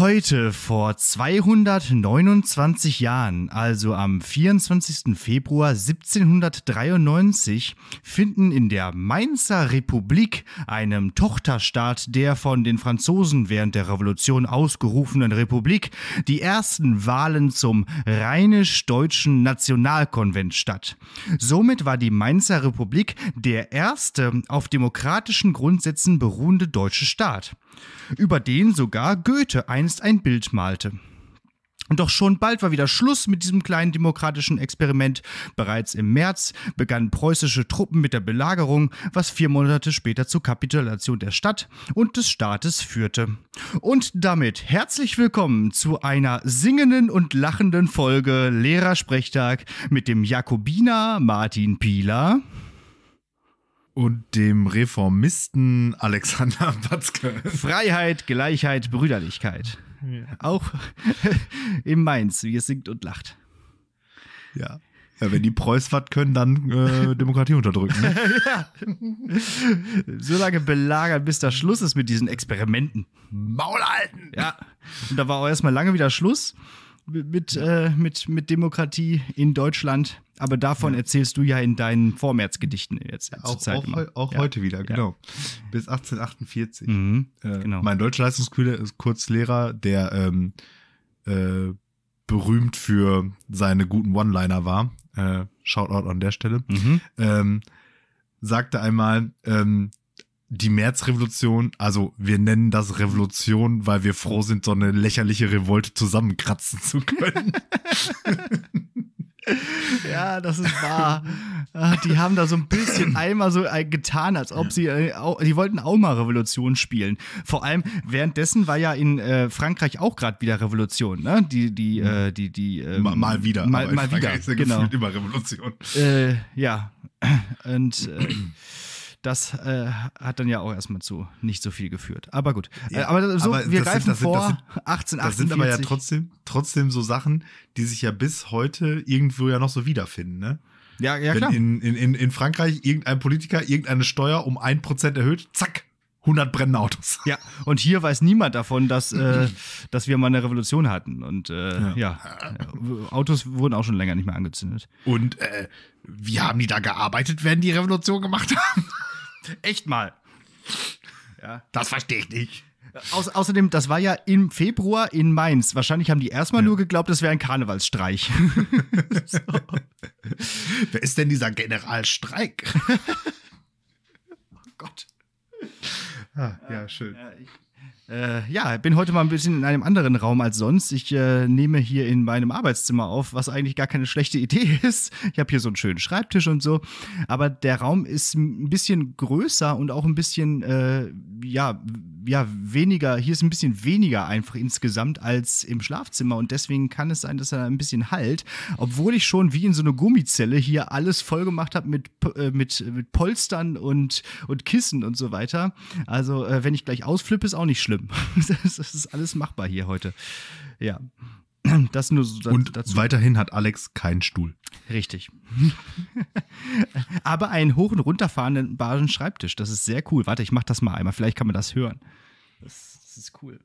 Heute vor 229 Jahren, also am 24. Februar 1793, finden in der Mainzer Republik, einem Tochterstaat der von den Franzosen während der Revolution ausgerufenen Republik, die ersten Wahlen zum rheinisch-deutschen Nationalkonvent statt. Somit war die Mainzer Republik der erste auf demokratischen Grundsätzen beruhende deutsche Staat über den sogar Goethe einst ein Bild malte. Doch schon bald war wieder Schluss mit diesem kleinen demokratischen Experiment. Bereits im März begannen preußische Truppen mit der Belagerung, was vier Monate später zur Kapitulation der Stadt und des Staates führte. Und damit herzlich willkommen zu einer singenden und lachenden Folge Lehrersprechtag mit dem Jakobiner Martin Pieler und dem Reformisten Alexander Batzke. Freiheit, Gleichheit, Brüderlichkeit. Ja. Auch im Mainz, wie es singt und lacht. Ja. Ja, wenn die Preuß können, dann äh, Demokratie unterdrücken. Ne? ja. So lange belagern, bis da Schluss ist mit diesen Experimenten. Maul halten! Ja. Und da war auch erstmal lange wieder Schluss mit, äh, mit, mit Demokratie in Deutschland. Aber davon ja. erzählst du ja in deinen Vormärzgedichten jetzt. Auch, Zeit auch, auch ja. heute wieder, genau. Ja. Bis 1848. Mhm, äh, genau. Mein Deutschleistungsschüler ist kurz Lehrer, der ähm, äh, berühmt für seine guten One-Liner war. Äh, Shoutout an der Stelle. Mhm. Ähm, sagte einmal, ähm, die Märzrevolution, also wir nennen das Revolution, weil wir froh sind, so eine lächerliche Revolte zusammenkratzen zu können. ja, das ist wahr. Ah, die haben da so ein bisschen einmal so äh, getan, als ob sie, äh, die wollten auch mal Revolution spielen. Vor allem währenddessen war ja in äh, Frankreich auch gerade wieder Revolution, ne? Die, die, hm. äh, die, die. Äh, mal, mal, wieder. Mal, mal wieder. Ist ja genau. immer Revolution. Äh, ja. Und. das äh, hat dann ja auch erstmal zu nicht so viel geführt. Aber gut. Äh, ja, aber so, aber wir greifen sind, vor sind, das sind, 1848. Das sind aber ja trotzdem, trotzdem so Sachen, die sich ja bis heute irgendwo ja noch so wiederfinden, ne? Ja, ja, Wenn klar. In, in, in Frankreich irgendein Politiker irgendeine Steuer um ein Prozent erhöht, zack, 100 brennende Autos. Ja, und hier weiß niemand davon, dass, äh, dass wir mal eine Revolution hatten. Und äh, ja. ja. Autos wurden auch schon länger nicht mehr angezündet. Und äh, wie haben die da gearbeitet, während die Revolution gemacht haben? Echt mal. Ja. Das verstehe ich nicht. Au außerdem, das war ja im Februar in Mainz. Wahrscheinlich haben die erstmal ja. nur geglaubt, das wäre ein Karnevalsstreich. so. Wer ist denn dieser Generalstreik? oh Gott. Ah, ja, schön. Ja, ich äh, ja, bin heute mal ein bisschen in einem anderen Raum als sonst. Ich äh, nehme hier in meinem Arbeitszimmer auf, was eigentlich gar keine schlechte Idee ist. Ich habe hier so einen schönen Schreibtisch und so. Aber der Raum ist ein bisschen größer und auch ein bisschen, äh, ja, ja, weniger, hier ist ein bisschen weniger einfach insgesamt als im Schlafzimmer und deswegen kann es sein, dass er ein bisschen halt, obwohl ich schon wie in so eine Gummizelle hier alles voll gemacht habe mit, äh, mit, mit Polstern und, und Kissen und so weiter. Also, äh, wenn ich gleich ausflippe, ist auch nicht schlimm. das, das ist alles machbar hier heute. Ja. Das nur so Und weiterhin hat Alex keinen Stuhl. Richtig. Aber einen hoch- und runterfahrenden baren Schreibtisch. Das ist sehr cool. Warte, ich mach das mal einmal. Vielleicht kann man das hören. Das, das ist cool.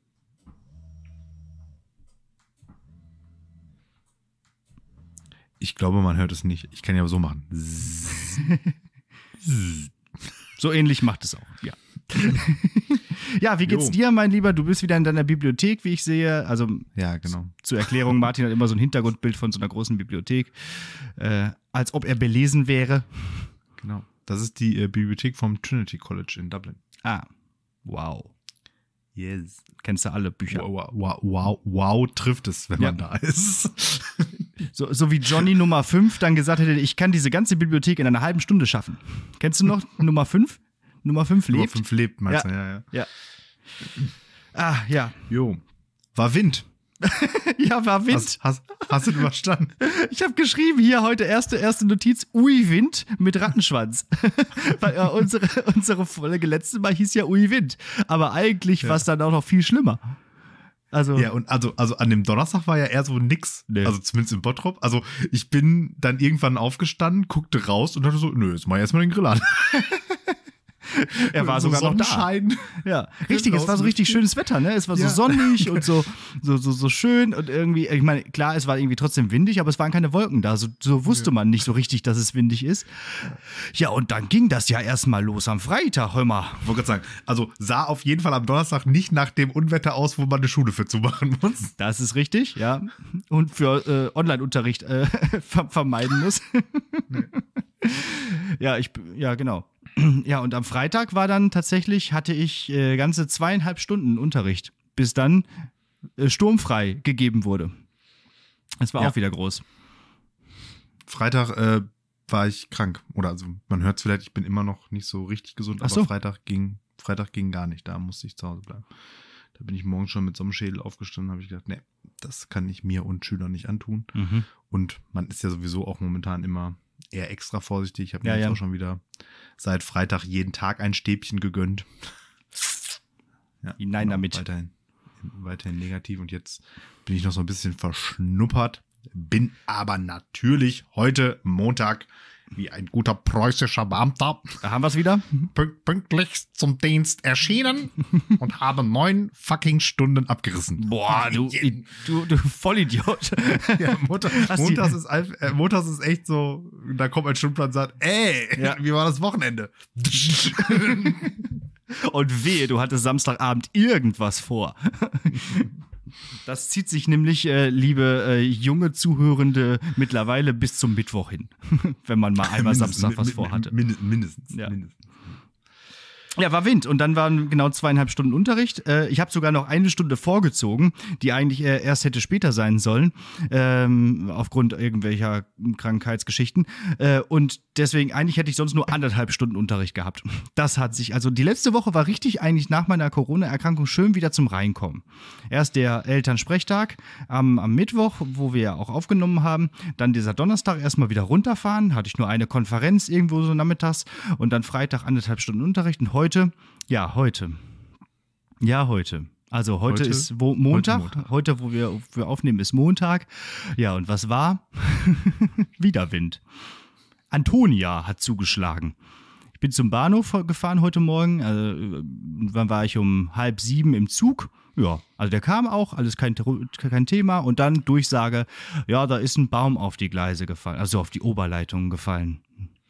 Ich glaube, man hört es nicht. Ich kann ja so machen. so ähnlich macht es auch, ja. Ja, wie geht's jo. dir, mein Lieber? Du bist wieder in deiner Bibliothek, wie ich sehe. Also, ja, genau. Zur Erklärung, Martin hat immer so ein Hintergrundbild von so einer großen Bibliothek, äh, als ob er belesen wäre. Genau. Das ist die äh, Bibliothek vom Trinity College in Dublin. Ah, wow. Yes. Kennst du alle Bücher? Wow, wow, wow, wow trifft es, wenn ja. man da ist. so, so wie Johnny Nummer 5 dann gesagt hätte, ich kann diese ganze Bibliothek in einer halben Stunde schaffen. Kennst du noch Nummer 5? Nummer 5 lebt. Nummer 5 lebt, meinst ja. du, ja, ja. ja. Ah, ja. Jo. War Wind. ja, war Wind. Hast, hast, hast du überstanden? ich habe geschrieben hier heute erste erste Notiz Ui Wind mit Rattenschwanz. Weil äh, unsere unsere Folge letztes Mal hieß ja Ui Wind, aber eigentlich ja. war es dann auch noch viel schlimmer. Also ja und also also an dem Donnerstag war ja eher so nix, nee. also zumindest in Bottrop. Also ich bin dann irgendwann aufgestanden, guckte raus und dachte so, nö, jetzt mach ich erstmal den Grill an. er war so sogar noch da. Ja, richtig, es war so richtig schönes Wetter, ne? Es war so ja. sonnig und so, so, so, so schön und irgendwie, ich meine, klar, es war irgendwie trotzdem windig, aber es waren keine Wolken da. So, so wusste ja. man nicht so richtig, dass es windig ist. Ja, und dann ging das ja erstmal los am Freitag, hör mal. Ich wollte gerade sagen, also sah auf jeden Fall am Donnerstag nicht nach dem Unwetter aus, wo man eine Schule für zumachen muss. Das ist richtig, ja. Und für äh, Online-Unterricht äh, ver vermeiden muss. Nee. ja, ich, ja, genau. Ja, und am Freitag war dann tatsächlich, hatte ich äh, ganze zweieinhalb Stunden Unterricht, bis dann äh, sturmfrei gegeben wurde. Es war ja. auch wieder groß. Freitag äh, war ich krank. Oder also man hört es vielleicht, ich bin immer noch nicht so richtig gesund, Ach so. aber Freitag ging, Freitag ging gar nicht. Da musste ich zu Hause bleiben. Da bin ich morgens schon mit so einem Schädel aufgestanden, habe ich gedacht, nee, das kann ich mir und Schülern nicht antun. Mhm. Und man ist ja sowieso auch momentan immer eher extra vorsichtig. Ich habe mir ja, jetzt ja. auch schon wieder seit Freitag jeden Tag ein Stäbchen gegönnt. Ja, Nein genau, damit. Weiterhin, weiterhin negativ. Und jetzt bin ich noch so ein bisschen verschnuppert. Bin aber natürlich heute Montag wie ein guter preußischer Beamter. Da haben wir es wieder. Pünktlich zum Dienst erschienen und habe neun fucking Stunden abgerissen. Boah, du, du, du Vollidiot. Ja, Montag, Montags, ist, äh, Montags ist echt so, da kommt ein Stundenplan und sagt, ey, ja. wie war das Wochenende? und wehe, du hattest Samstagabend irgendwas vor. Das zieht sich nämlich, äh, liebe äh, junge Zuhörende, mittlerweile bis zum Mittwoch hin, wenn man mal einmal Samstag was vorhatte. Mindestens. mindestens. Ja. mindestens. Ja, war Wind und dann waren genau zweieinhalb Stunden Unterricht. Äh, ich habe sogar noch eine Stunde vorgezogen, die eigentlich äh, erst hätte später sein sollen, ähm, aufgrund irgendwelcher Krankheitsgeschichten. Äh, und deswegen eigentlich hätte ich sonst nur anderthalb Stunden Unterricht gehabt. Das hat sich, also die letzte Woche war richtig eigentlich nach meiner Corona-Erkrankung schön wieder zum Reinkommen. Erst der Elternsprechtag am, am Mittwoch, wo wir ja auch aufgenommen haben, dann dieser Donnerstag erstmal wieder runterfahren, hatte ich nur eine Konferenz irgendwo so nachmittags und dann Freitag anderthalb Stunden Unterricht und heute heute? Ja, heute. Ja, heute. Also heute, heute ist wo, Montag. Heute Montag. Heute, wo wir, wo wir aufnehmen, ist Montag. Ja, und was war? Wieder Wind. Antonia hat zugeschlagen. Ich bin zum Bahnhof gefahren heute Morgen. Also, wann äh, war ich um halb sieben im Zug? Ja, also der kam auch, alles kein, kein Thema. Und dann Durchsage, ja, da ist ein Baum auf die Gleise gefallen, also auf die Oberleitungen gefallen.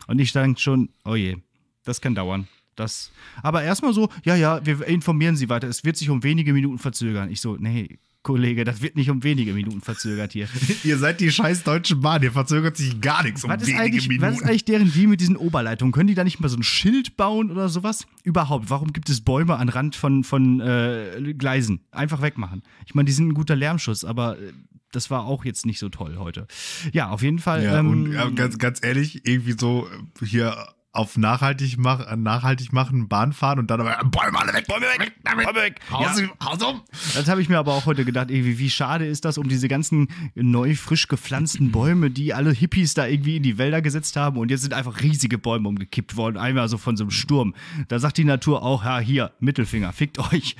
Und ich denke schon, oh je, das kann dauern. Das, aber erstmal so, ja, ja, wir informieren Sie weiter. Es wird sich um wenige Minuten verzögern. Ich so, nee, Kollege, das wird nicht um wenige Minuten verzögert hier. ihr seid die scheiß Deutschen Bahn, ihr verzögert sich gar nichts um wenige Minuten. Was ist eigentlich deren Deal mit diesen Oberleitungen? Können die da nicht mal so ein Schild bauen oder sowas? Überhaupt, warum gibt es Bäume an Rand von, von äh, Gleisen? Einfach wegmachen. Ich meine, die sind ein guter Lärmschuss, aber äh, das war auch jetzt nicht so toll heute. Ja, auf jeden Fall. Ja, ähm, und ganz, ganz ehrlich, irgendwie so äh, hier auf nachhaltig, mach, äh, nachhaltig machen, Bahn fahren und dann aber äh, Bäume alle weg, Bäume weg, Bäume weg, Haus, ja. Haus um. Das habe ich mir aber auch heute gedacht, irgendwie, wie schade ist das um diese ganzen neu frisch gepflanzten Bäume, die alle Hippies da irgendwie in die Wälder gesetzt haben und jetzt sind einfach riesige Bäume umgekippt worden, einmal so von so einem Sturm. Da sagt die Natur auch, ja, hier, Mittelfinger, fickt euch.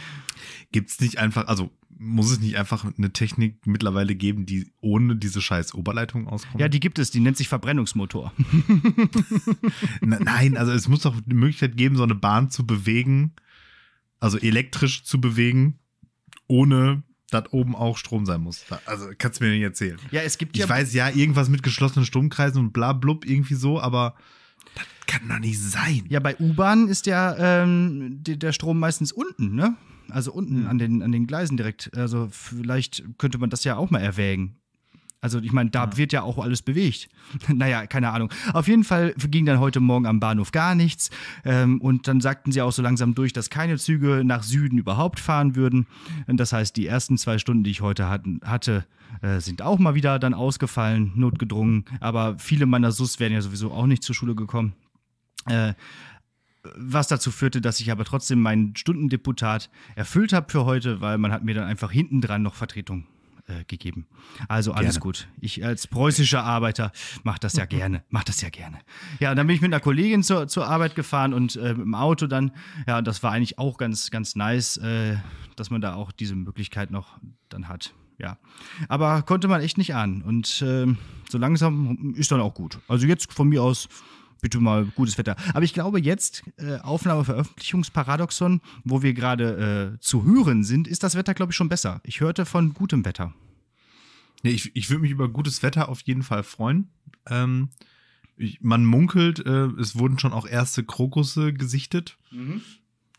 Gibt es nicht einfach, also muss es nicht einfach eine Technik mittlerweile geben, die ohne diese scheiß Oberleitung auskommt? Ja, die gibt es, die nennt sich Verbrennungsmotor. Nein, also es muss doch die Möglichkeit geben, so eine Bahn zu bewegen, also elektrisch zu bewegen, ohne dass oben auch Strom sein muss. Also kannst du mir nicht erzählen. Ja, es gibt ja. Ich weiß ja, irgendwas mit geschlossenen Stromkreisen und bla blub, irgendwie so, aber. Das kann doch nicht sein. Ja, bei U-Bahn ist ja ähm, der Strom meistens unten, ne? also unten mhm. an, den, an den Gleisen direkt. Also vielleicht könnte man das ja auch mal erwägen. Also ich meine, da ja. wird ja auch alles bewegt. naja, keine Ahnung. Auf jeden Fall ging dann heute Morgen am Bahnhof gar nichts. Ähm, und dann sagten sie auch so langsam durch, dass keine Züge nach Süden überhaupt fahren würden. das heißt, die ersten zwei Stunden, die ich heute hatten, hatte, äh, sind auch mal wieder dann ausgefallen, notgedrungen. Aber viele meiner Sus wären ja sowieso auch nicht zur Schule gekommen. Äh, was dazu führte, dass ich aber trotzdem mein Stundendeputat erfüllt habe für heute, weil man hat mir dann einfach hintendran noch Vertretung äh, gegeben. Also alles gerne. gut. Ich als preußischer Arbeiter mache das ja gerne. Mach das ja gerne. Ja, dann bin ich mit einer Kollegin zur, zur Arbeit gefahren und äh, dem Auto dann. Ja, das war eigentlich auch ganz, ganz nice, äh, dass man da auch diese Möglichkeit noch dann hat. Ja, aber konnte man echt nicht an. Und ähm, so langsam ist dann auch gut. Also jetzt von mir aus bitte mal gutes Wetter. Aber ich glaube, jetzt, äh, Aufnahme-Veröffentlichungsparadoxon, wo wir gerade äh, zu hören sind, ist das Wetter, glaube ich, schon besser. Ich hörte von gutem Wetter. Nee, ich, ich würde mich über gutes Wetter auf jeden Fall freuen. Ähm, ich, man munkelt, äh, es wurden schon auch erste Krokusse gesichtet. Mhm.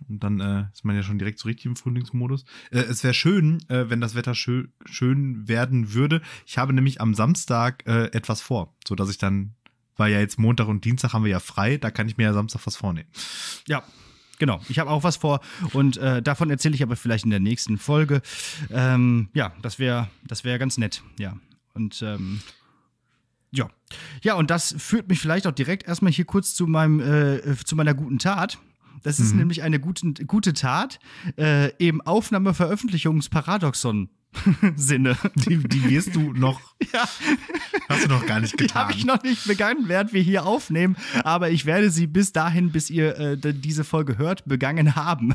Und dann äh, ist man ja schon direkt so richtig im Frühlingsmodus. Äh, es wäre schön, äh, wenn das Wetter schön, schön werden würde. Ich habe nämlich am Samstag äh, etwas vor, sodass ich dann weil ja jetzt Montag und Dienstag haben wir ja frei, da kann ich mir ja Samstag was vornehmen. Ja, genau. Ich habe auch was vor und äh, davon erzähle ich aber vielleicht in der nächsten Folge. Ähm, ja, das wäre das wär ganz nett, ja. Und ähm, ja. Ja, und das führt mich vielleicht auch direkt erstmal hier kurz zu meinem, äh, zu meiner guten Tat. Das ist mhm. nämlich eine gute, gute Tat äh, im Aufnahmeveröffentlichungsparadoxon Sinne. Die, die wirst du noch. Ja. Hast du noch gar nicht getan. Die habe ich noch nicht begangen, während wir hier aufnehmen. Aber ich werde sie bis dahin, bis ihr äh, diese Folge hört, begangen haben.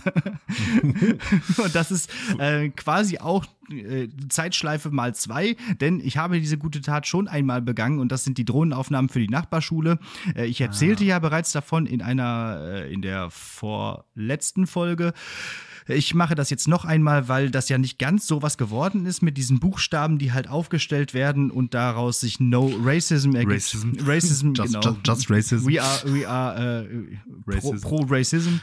Und das ist äh, quasi auch äh, Zeitschleife mal zwei, denn ich habe diese gute Tat schon einmal begangen und das sind die Drohnenaufnahmen für die Nachbarschule. Äh, ich erzählte ah. ja bereits davon in einer, äh, in der vorletzten Folge ich mache das jetzt noch einmal, weil das ja nicht ganz so was geworden ist mit diesen Buchstaben, die halt aufgestellt werden und daraus sich No Racism ergibt. Racism. Racism, just, genau. Just, just, Racism. We are, we are äh, Racism. Pro, pro, Racism.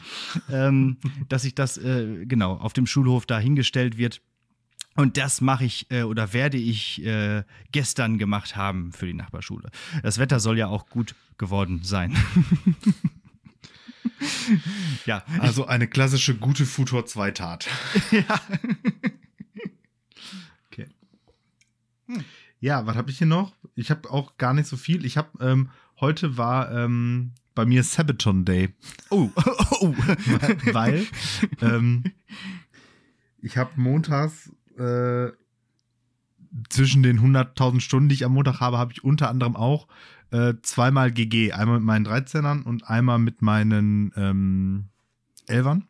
ähm, dass sich das, äh, genau, auf dem Schulhof dahingestellt wird. Und das mache ich äh, oder werde ich äh, gestern gemacht haben für die Nachbarschule. Das Wetter soll ja auch gut geworden sein. ja. Also eine klassische gute Futur 2 Tat. ja. okay. Hm. Ja, was habe ich hier noch? Ich habe auch gar nicht so viel. Ich habe ähm, heute war ähm, bei mir Sabaton Day. Oh, oh. oh. weil ähm, ich habe montags äh, zwischen den 100.000 Stunden, die ich am Montag habe, habe ich unter anderem auch äh, zweimal GG. Einmal mit meinen 13ern und einmal mit meinen ähm, Elfern.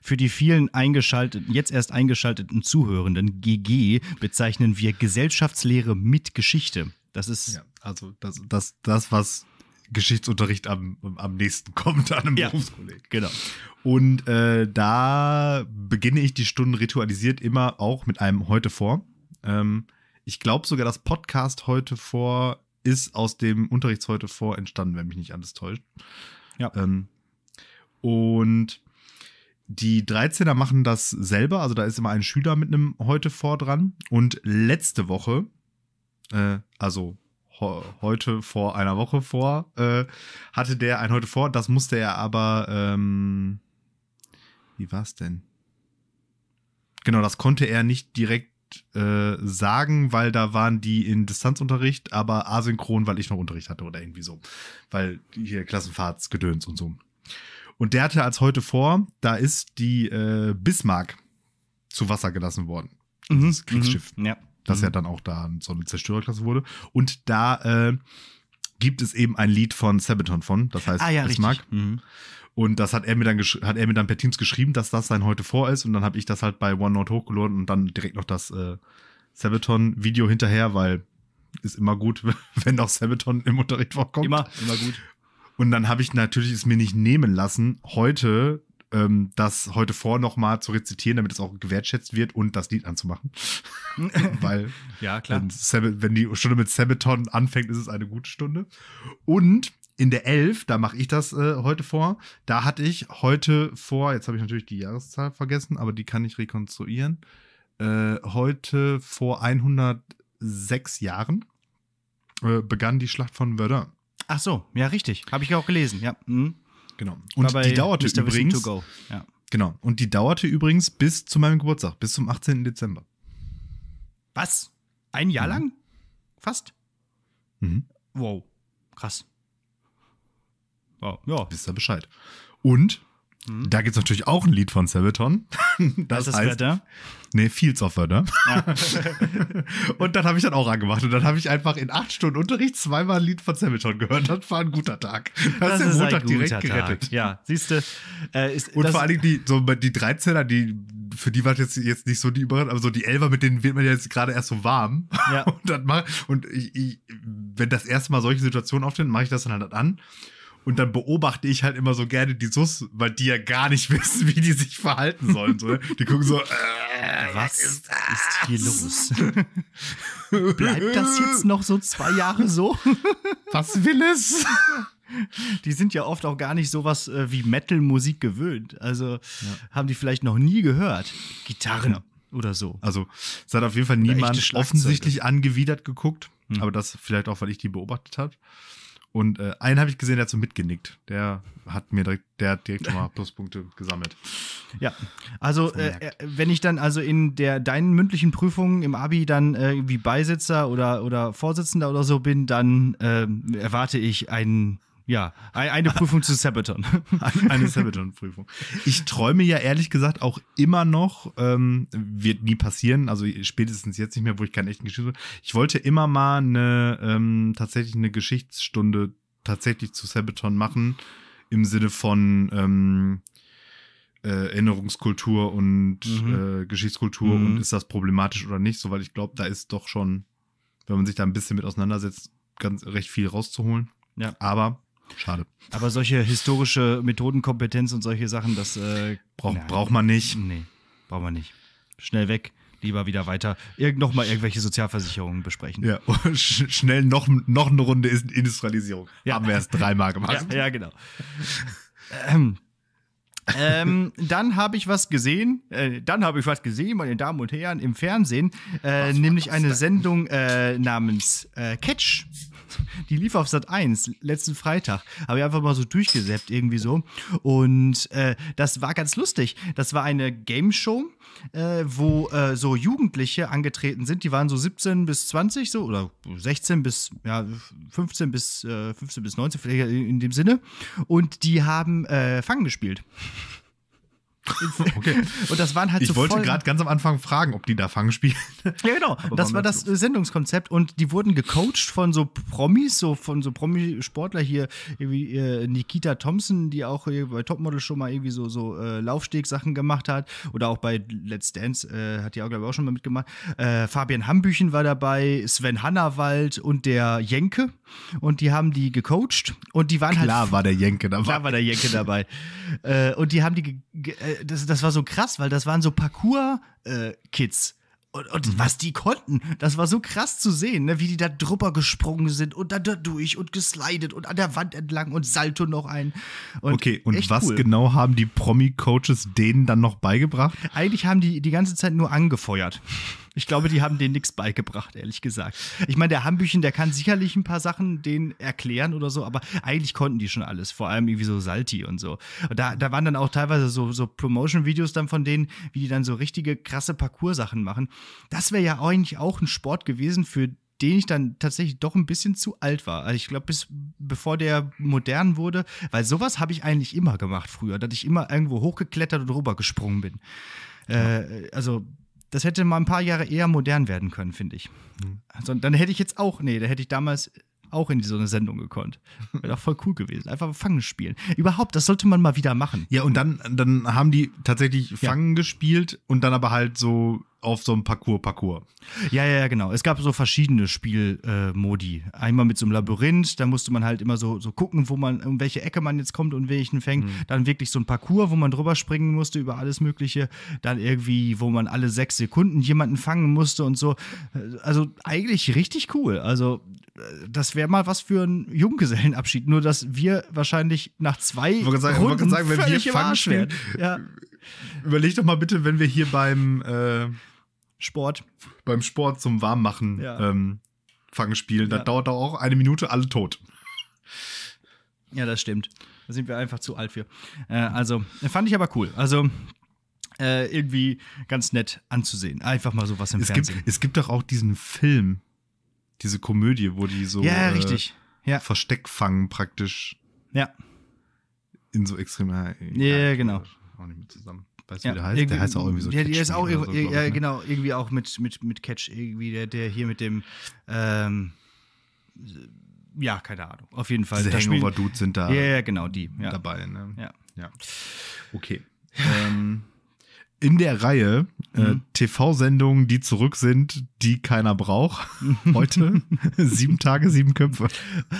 Für die vielen eingeschalteten, jetzt erst eingeschalteten Zuhörenden, GG bezeichnen wir Gesellschaftslehre mit Geschichte. Das ist ja, also das, das, das, was Geschichtsunterricht am, am nächsten kommt an einem ja, Berufskolleg. Genau. Und äh, da beginne ich die Stunden ritualisiert immer auch mit einem heute vor. Ähm, ich glaube sogar, dass Podcast heute vor ist aus dem Unterrichts heute vor entstanden, wenn mich nicht alles täuscht. Ja. Ähm, und die 13er machen das selber, also da ist immer ein Schüler mit einem heute vor dran. Und letzte Woche, äh, also heute vor einer Woche vor, äh, hatte der ein heute vor, das musste er aber, ähm, wie war's denn? Genau, das konnte er nicht direkt äh, sagen, weil da waren die in Distanzunterricht, aber asynchron, weil ich noch Unterricht hatte oder irgendwie so. Weil hier Klassenfahrtsgedöns und so. Und der hatte als heute vor, da ist die äh, Bismarck zu Wasser gelassen worden. Mhm. Das Kriegsschiff. Mhm. Ja. Das mhm. ja dann auch da so eine Zerstörerklasse wurde. Und da äh, gibt es eben ein Lied von Sabaton von, das heißt ah, ja, Bismarck. Richtig. Mhm. Und das hat er mir dann hat er mir dann per Teams geschrieben, dass das sein heute vor ist. Und dann habe ich das halt bei OneNote hochgeladen und dann direkt noch das äh, Sabaton-Video hinterher, weil ist immer gut, wenn auch Sabaton im Unterricht vorkommt. Immer, immer gut. Und dann habe ich natürlich es mir nicht nehmen lassen, heute ähm, das heute vor nochmal zu rezitieren, damit es auch gewertschätzt wird und das Lied anzumachen. Weil, ja, klar. Wenn, wenn, die Stunde mit Sabaton anfängt, ist es eine gute Stunde. Und in der 11, da mache ich das äh, heute vor, da hatte ich heute vor, jetzt habe ich natürlich die Jahreszahl vergessen, aber die kann ich rekonstruieren, äh, heute vor 106 Jahren äh, begann die Schlacht von Verdun. Ach so, ja, richtig. Habe ich auch gelesen, ja. Mhm. Genau. Und die dauerte Mr. übrigens. Ja. Genau. Und die dauerte übrigens bis zu meinem Geburtstag, bis zum 18. Dezember. Was? Ein Jahr mhm. lang? Fast? Mhm. Wow. Krass ja. Wisst ihr Bescheid. Und mhm. da gibt es natürlich auch ein Lied von Sabaton. Das, das heißt, Wörter? Nee, Fields of Wörter. Ah. und dann habe ich dann auch angemacht. Und dann habe ich einfach in acht Stunden Unterricht zweimal ein Lied von Sabaton gehört. Das war ein guter Tag. Das, das ist der Montag direkt Tag. gerettet. Ja, siehst du. Äh, und vor allen Dingen die, so die 13er, die für die war jetzt, jetzt nicht so die Überraschung, aber so die Elfer, mit denen wird man jetzt gerade erst so warm. Ja. Und, dann mach, und ich, ich, wenn das erste Mal solche Situationen auftreten, mache ich das dann halt an. Und dann beobachte ich halt immer so gerne die Sus, weil die ja gar nicht wissen, wie die sich verhalten sollen. So, ne? die gucken so, äh, was ist, ist hier los? Bleibt das jetzt noch so zwei Jahre so? was will es? die sind ja oft auch gar nicht sowas äh, wie Metal-Musik gewöhnt. Also ja. haben die vielleicht noch nie gehört. Gitarren ja. oder so. Also es hat auf jeden Fall oder niemand offensichtlich angewidert geguckt. Mhm. Aber das vielleicht auch, weil ich die beobachtet habe. Und äh, einen habe ich gesehen, der hat so mitgenickt. Der hat mir direkt, der hat direkt schon mal Pluspunkte gesammelt. Ja, also äh, äh, wenn ich dann also in der deinen mündlichen Prüfungen im Abi dann äh, wie Beisitzer oder, oder Vorsitzender oder so bin, dann ähm, erwarte ich einen ja, eine Prüfung zu Sabaton. eine Sabaton-Prüfung. Ich träume ja ehrlich gesagt auch immer noch, ähm, wird nie passieren, also spätestens jetzt nicht mehr, wo ich keinen echten Geschichte. Ich wollte immer mal eine, ähm, tatsächlich eine Geschichtsstunde tatsächlich zu Sabaton machen, im Sinne von ähm, äh, Erinnerungskultur und mhm. äh, Geschichtskultur mhm. und ist das problematisch oder nicht, soweit ich glaube, da ist doch schon, wenn man sich da ein bisschen mit auseinandersetzt, ganz recht viel rauszuholen. Ja. Aber Schade. Aber solche historische Methodenkompetenz und solche Sachen, das äh, Brauch, braucht man nicht. Nee, braucht man nicht. Schnell weg, lieber wieder weiter. Irgend noch irgendwelche Sozialversicherungen besprechen. Ja, Sch schnell noch, noch eine Runde Industrialisierung. Ja. Haben wir erst dreimal gemacht. Ja, ja genau. ähm, ähm, dann habe ich was gesehen, äh, dann habe ich was gesehen, meine Damen und Herren, im Fernsehen, äh, nämlich eine Sendung äh, namens äh, Catch. die lief auf Sat 1 letzten Freitag. Habe ich einfach mal so durchgesäppt irgendwie so. Und äh, das war ganz lustig. Das war eine Game Show, äh, wo äh, so Jugendliche angetreten sind. Die waren so 17 bis 20 so oder 16 bis ja 15 bis 15 äh, bis 19 in dem Sinne. Und die haben äh, Fangen gespielt. okay. Und das waren halt Ich so wollte gerade ganz am Anfang fragen, ob die da Fang spielen. Ja, genau. Aber das war das so. Äh, Sendungskonzept und die wurden gecoacht von so Promis, so von so promi hier, wie äh, Nikita Thompson, die auch bei Topmodel schon mal irgendwie so, so äh, Laufsteg-Sachen gemacht hat. Oder auch bei Let's Dance äh, hat die auch, glaube ich, auch schon mal mitgemacht. Äh, Fabian Hambüchen war dabei, Sven Hannawald und der Jenke. Und die haben die gecoacht und die waren klar halt. Klar war der Jenke dabei. Klar war der Jenke dabei. und die haben die äh, das, das war so krass, weil das waren so Parkour-Kids. Und, und, mhm. was die konnten, das war so krass zu sehen, ne? wie die da drüber gesprungen sind und dann da durch und geslidet und an der Wand entlang und Salto noch ein. Und okay, und was cool. genau haben die Promi-Coaches denen dann noch beigebracht? Eigentlich haben die die ganze Zeit nur angefeuert. Ich glaube, die haben denen nichts beigebracht, ehrlich gesagt. Ich meine, der Hambüchen, der kann sicherlich ein paar Sachen denen erklären oder so, aber eigentlich konnten die schon alles, vor allem irgendwie so Salty und so. Und da, da waren dann auch teilweise so, so Promotion-Videos dann von denen, wie die dann so richtige krasse Parcours-Sachen machen. Das wäre ja eigentlich auch ein Sport gewesen, für den ich dann tatsächlich doch ein bisschen zu alt war. Also ich glaube, bis bevor der modern wurde, weil sowas habe ich eigentlich immer gemacht früher, dass ich immer irgendwo hochgeklettert und rübergesprungen bin. Ja. Äh, also das hätte mal ein paar Jahre eher modern werden können, finde ich. Mhm. Also, dann hätte ich jetzt auch, nee, da hätte ich damals auch in so eine Sendung gekonnt. Wäre doch voll cool gewesen. Einfach Fangen spielen. Überhaupt, das sollte man mal wieder machen. Ja, und dann, dann haben die tatsächlich Fangen ja. gespielt und dann aber halt so auf so einem Parcours, Parcours. Ja, ja, ja, genau. Es gab so verschiedene Spielmodi. Äh, Einmal mit so einem Labyrinth, da musste man halt immer so, so gucken, wo man, um welche Ecke man jetzt kommt und welchen fängt. Mhm. Dann wirklich so ein Parcours, wo man drüber springen musste über alles Mögliche. Dann irgendwie, wo man alle sechs Sekunden jemanden fangen musste und so. Also eigentlich richtig cool. Also das wäre mal was für einen Junggesellenabschied. Nur, dass wir wahrscheinlich nach zwei ich sagen, Runden ich sagen, wenn völlig wir Fahrt spielen, ja. Überleg doch mal bitte, wenn wir hier beim äh Sport. Beim Sport zum Warmmachen ja. ähm, fangen spielen. Ja. Das dauert doch auch eine Minute, alle tot. Ja, das stimmt. Da sind wir einfach zu alt für. Äh, also, fand ich aber cool. Also, äh, irgendwie ganz nett anzusehen. Einfach mal sowas im es Fernsehen. Gibt, es gibt doch auch diesen Film, diese Komödie, wo die so ja, äh, richtig. Äh, ja. Versteck fangen praktisch. Ja. In so extrem. Ja, ja genau. Auch nicht mehr zusammen. Weißt du, ja, wie der heißt? Der heißt auch irgendwie so. Der, der ist auch, so, ir, ja, ich, ne? genau, irgendwie auch mit, mit, mit Catch, irgendwie der, der hier mit dem, ähm, ja, keine Ahnung. Auf jeden Fall. Diese Hangover-Dudes sind da. Ja, yeah, genau, die. Ja. Dabei, ne? Ja. ja. Okay. ähm, in der Reihe äh, mhm. TV-Sendungen, die zurück sind, die keiner braucht. Heute sieben Tage, sieben Köpfe.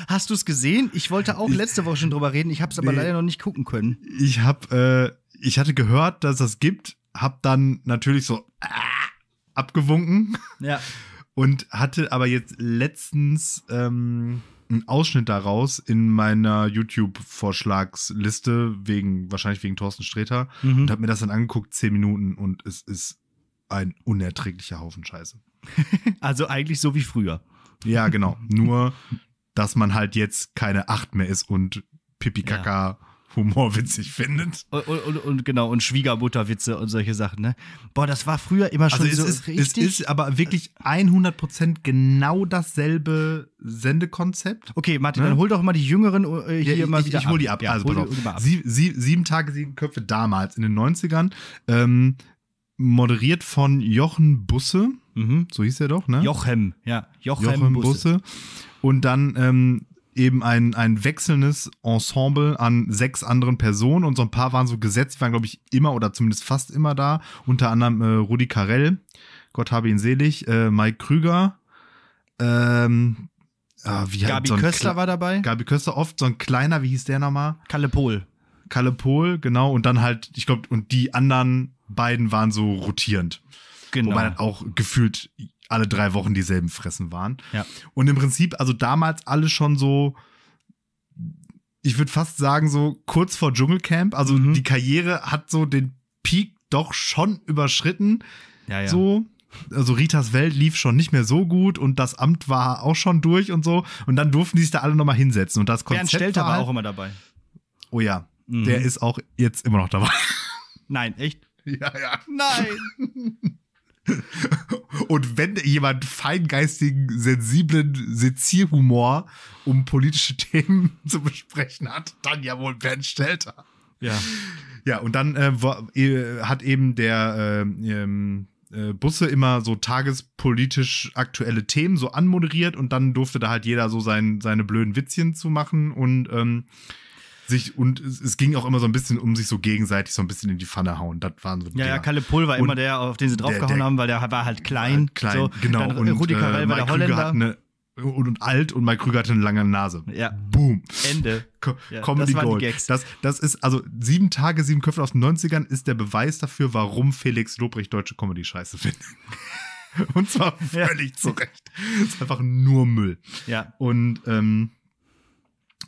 Hast du es gesehen? Ich wollte auch letzte Woche schon drüber reden. Ich habe es aber nee, leider noch nicht gucken können. Ich habe äh, ich hatte gehört, dass das gibt, hab dann natürlich so äh, abgewunken. Ja. Und hatte aber jetzt letztens ähm, einen Ausschnitt daraus in meiner YouTube-Vorschlagsliste, wegen, wahrscheinlich wegen Thorsten Sträter, mhm. und habe mir das dann angeguckt, zehn Minuten, und es ist ein unerträglicher Haufen Scheiße. also eigentlich so wie früher. Ja, genau. Nur, dass man halt jetzt keine Acht mehr ist und Pipi-Kaka. Ja Humor witzig findet. Und, und, und, genau, und Schwiegermutterwitze und solche Sachen, ne? Boah, das war früher immer also schon also so ist, richtig. Es ist aber wirklich 100% genau dasselbe Sendekonzept. Okay, Martin, ne? dann hol doch mal die Jüngeren äh, hier ja, ich, mal wieder Ich, ich hol die ab. ab. Ja, also, hol die, ab. Sie, sie, sieben Tage, sieben Köpfe damals, in den 90ern. Ähm, moderiert von Jochen Busse. Mhm. So hieß er doch, ne? Jochem, ja. Jochem, Jochem Busse. Busse. Und dann ähm, eben ein, ein wechselndes Ensemble an sechs anderen Personen und so ein paar waren so gesetzt, waren, glaube ich, immer oder zumindest fast immer da. Unter anderem äh, Rudi Carell, Gott habe ihn selig, äh, Mike Krüger, ähm, ah, wie halt Gabi so Köster war dabei. Gabi Köster oft, so ein kleiner, wie hieß der nochmal? Kalle Pohl. Kalle Pohl, genau, und dann halt, ich glaube, und die anderen beiden waren so rotierend. Genau. Wo man halt auch gefühlt alle drei Wochen dieselben Fressen waren. Ja. Und im Prinzip, also damals alle schon so, ich würde fast sagen, so kurz vor Dschungelcamp. Also mhm. die Karriere hat so den Peak doch schon überschritten. Ja, ja. So. Also Ritas Welt lief schon nicht mehr so gut und das Amt war auch schon durch und so. Und dann durften die sich da alle nochmal hinsetzen. Und das Konzept. Bernd Stelter war, halt auch immer dabei. Oh ja. Mhm. Der ist auch jetzt immer noch dabei. Nein, echt? Ja, ja. Nein. Und wenn jemand feingeistigen, sensiblen Sezierhumor, um politische Themen zu besprechen hat, dann ja wohl Ben Stelter. Ja. Ja, und dann äh, war, äh, hat eben der äh, ähm, äh, Busse immer so tagespolitisch aktuelle Themen so anmoderiert und dann durfte da halt jeder so sein, seine blöden Witzchen zu machen und ähm, sich und es, es, ging auch immer so ein bisschen um sich so gegenseitig so ein bisschen in die Pfanne hauen. Das waren so Ja, ja, Kalle Pohl war und immer der, auf den sie draufgehauen der, der, haben, weil der war halt klein. Halt klein, so. genau. Dann und Rudi äh, Carell äh, war der Holländer und, und alt und Mike Krüger hatte eine lange Nase. Ja. Boom. Ende. Co ja, Comedy das Gold. Das, das ist, also sieben Tage, sieben Köpfe aus den 90ern ist der Beweis dafür, warum Felix Lobrecht deutsche Comedy scheiße findet. und zwar völlig ja. zurecht. Ist einfach nur Müll. Ja. Und ähm,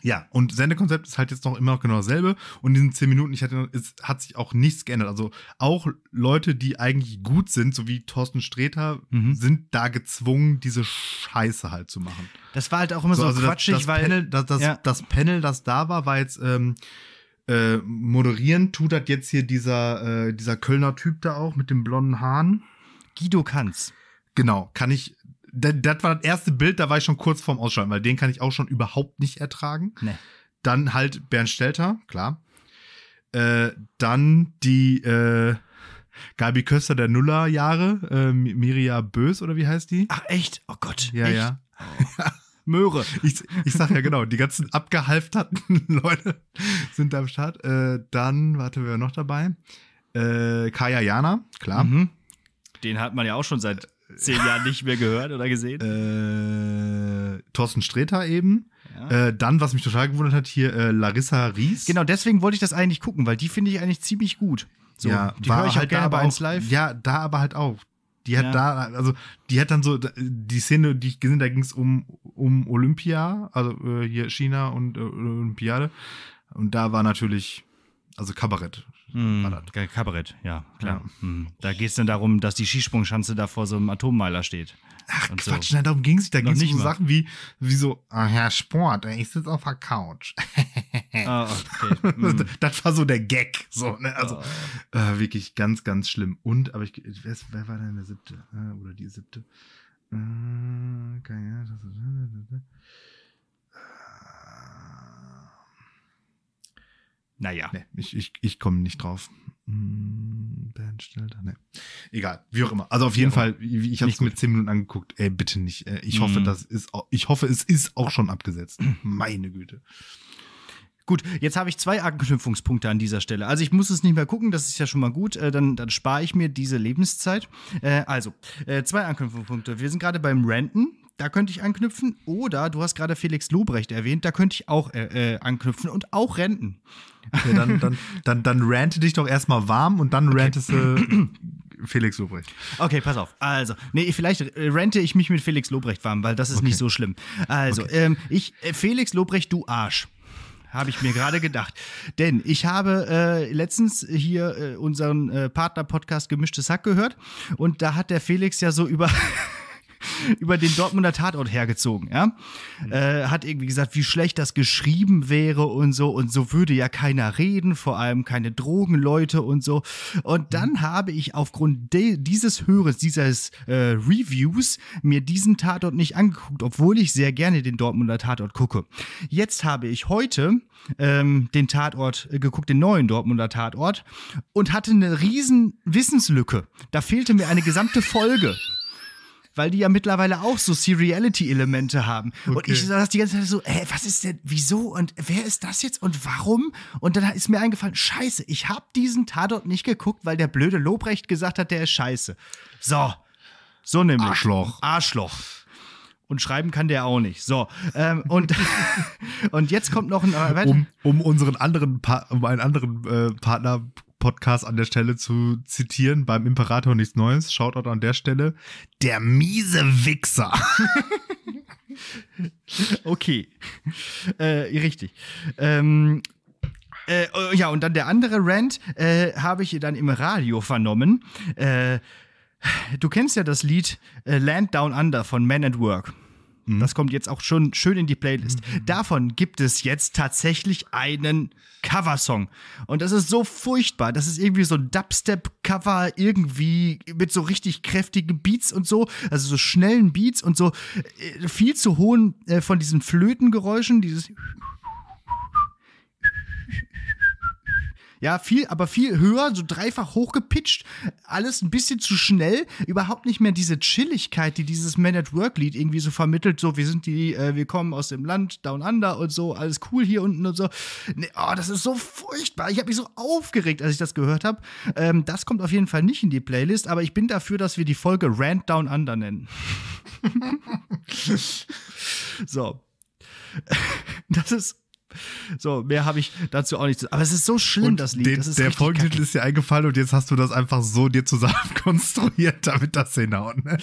ja, und Sendekonzept ist halt jetzt noch immer genau dasselbe. Und in diesen zehn Minuten, ich hatte, es hat sich auch nichts geändert. Also auch Leute, die eigentlich gut sind, so wie Thorsten Sträter, mhm. sind da gezwungen, diese Scheiße halt zu machen. Das war halt auch immer so, so also quatschig, das, das weil. Panel, das, das, ja. das Panel, das da war, war jetzt. Ähm, äh, moderieren tut das jetzt hier dieser, äh, dieser Kölner Typ da auch mit dem blonden Haaren. Guido Kanz. Genau, kann ich das war das erste Bild, da war ich schon kurz vorm Ausschalten, weil den kann ich auch schon überhaupt nicht ertragen. Nee. Dann halt Bernd Stelter, klar. Äh, dann die äh, Gabi Köster der Nullerjahre, äh, Miria Bös oder wie heißt die? Ach echt? Oh Gott. Ja, echt? ja. Oh. Möhre. Ich, ich sag ja genau, die ganzen abgehalfterten Leute sind da am Start. Äh, dann, warte, wer noch dabei? Äh, Kaya Jana, klar. Mhm. Den hat man ja auch schon seit zehn Jahren nicht mehr gehört oder gesehen. Äh, Thorsten Sträter eben. Ja. Äh, dann, was mich total gewundert hat, hier äh, Larissa Ries. Genau, deswegen wollte ich das eigentlich gucken, weil die finde ich eigentlich ziemlich gut. So, ja, die höre ich halt, halt gerne bei uns Live. Ja, da aber halt auch. Die hat ja. da, also die hat dann so, die Szene, die ich gesehen da ging es um, um Olympia, also äh, hier China und äh, Olympiade. Und da war natürlich also Kabarett. Mm, Kabarett, ja, klar. Ja. Mm. Da geht es dann darum, dass die Skisprungschanze da vor so einem Atommeiler steht. Ach und Quatsch, so. nein, darum ging es nicht. Da ging es um mal. Sachen wie, wie so, ah, Herr Sport, ich sitze auf der Couch. oh, okay. mm. Das war so der Gag. So, ne? Also oh. äh, wirklich ganz, ganz schlimm. Und, aber ich, wer, wer war denn der siebte? Oder die siebte? Äh, keine Ahnung. Naja. Nee, ich, ich, ich komme nicht drauf. Hm, Bandstellter, ne. Egal, wie auch immer. Also auf jeden ja, Fall, ich, habe es mir 10 Minuten angeguckt. Ey, bitte nicht. Äh, ich hoffe, mhm. das ist ich hoffe, es ist auch schon abgesetzt. Meine Güte. Gut, jetzt habe ich zwei Anknüpfungspunkte an dieser Stelle. Also ich muss es nicht mehr gucken, das ist ja schon mal gut. Äh, dann, dann spare ich mir diese Lebenszeit. Äh, also, äh, zwei Anknüpfungspunkte. Wir sind gerade beim Renten, da könnte ich anknüpfen. Oder du hast gerade Felix Lobrecht erwähnt, da könnte ich auch äh, äh, anknüpfen und auch renten. Okay, dann, dann, dann, dann rante dich doch erstmal warm und dann okay. rantest du Felix Lobrecht. Okay, pass auf. Also, nee, vielleicht äh, rente ich mich mit Felix Lobrecht warm, weil das ist okay. nicht so schlimm. Also, okay. ähm, ich, äh, Felix Lobrecht, du Arsch habe ich mir gerade gedacht. Denn ich habe äh, letztens hier äh, unseren äh, Partner-Podcast Gemischtes Hack gehört und da hat der Felix ja so über über den Dortmunder Tatort hergezogen. Ja? Mhm. Äh, hat irgendwie gesagt, wie schlecht das geschrieben wäre und so. Und so würde ja keiner reden, vor allem keine Drogenleute und so. Und mhm. dann mhm. habe ich aufgrund dieses Hörens, dieses äh, Reviews, mir diesen Tatort nicht angeguckt, obwohl ich sehr gerne den Dortmunder Tatort gucke. Jetzt habe ich heute ähm, den Tatort äh, geguckt, den neuen Dortmunder Tatort, und hatte eine riesen Wissenslücke. Da fehlte mir eine gesamte Folge. weil die ja mittlerweile auch so Seriality-Elemente haben. Okay. Und ich saß die ganze Zeit so, hä, was ist denn, wieso und wer ist das jetzt und warum? Und dann ist mir eingefallen, scheiße, ich habe diesen Tatort nicht geguckt, weil der blöde Lobrecht gesagt hat, der ist scheiße. So. So nämlich. Arschloch. Arschloch. Und schreiben kann der auch nicht. So. Ähm, und, und jetzt kommt noch ein. Äh, um, um, unseren anderen, pa um einen anderen äh, Partner Podcast an der Stelle zu zitieren, beim Imperator nichts Neues, Shoutout an der Stelle, der miese Wichser. okay, äh, richtig. Ähm, äh, ja, und dann der andere Rant äh, habe ich dann im Radio vernommen. Äh, du kennst ja das Lied äh, Land Down Under von Man at Work. Mhm. Das kommt jetzt auch schon schön in die Playlist. Mhm. Davon gibt es jetzt tatsächlich einen Coversong. Und das ist so furchtbar. Das ist irgendwie so ein Dubstep-Cover, irgendwie mit so richtig kräftigen Beats und so, also so schnellen Beats und so äh, viel zu hohen äh, von diesen Flötengeräuschen, dieses Ja, viel, aber viel höher, so dreifach hochgepitcht, alles ein bisschen zu schnell, überhaupt nicht mehr diese Chilligkeit, die dieses Man at Work Lied irgendwie so vermittelt, so wir sind die, äh, wir kommen aus dem Land Down Under und so, alles cool hier unten und so. Nee, oh, das ist so furchtbar. Ich habe mich so aufgeregt, als ich das gehört habe. Ähm, das kommt auf jeden Fall nicht in die Playlist, aber ich bin dafür, dass wir die Folge Rant Down Under nennen. so. das ist so, mehr habe ich dazu auch nicht. zu sagen. Aber es ist so schlimm, und das Lied. Den, das der Folgentitel ist dir eingefallen und jetzt hast du das einfach so dir zusammen konstruiert, damit das hinhaut. Ne?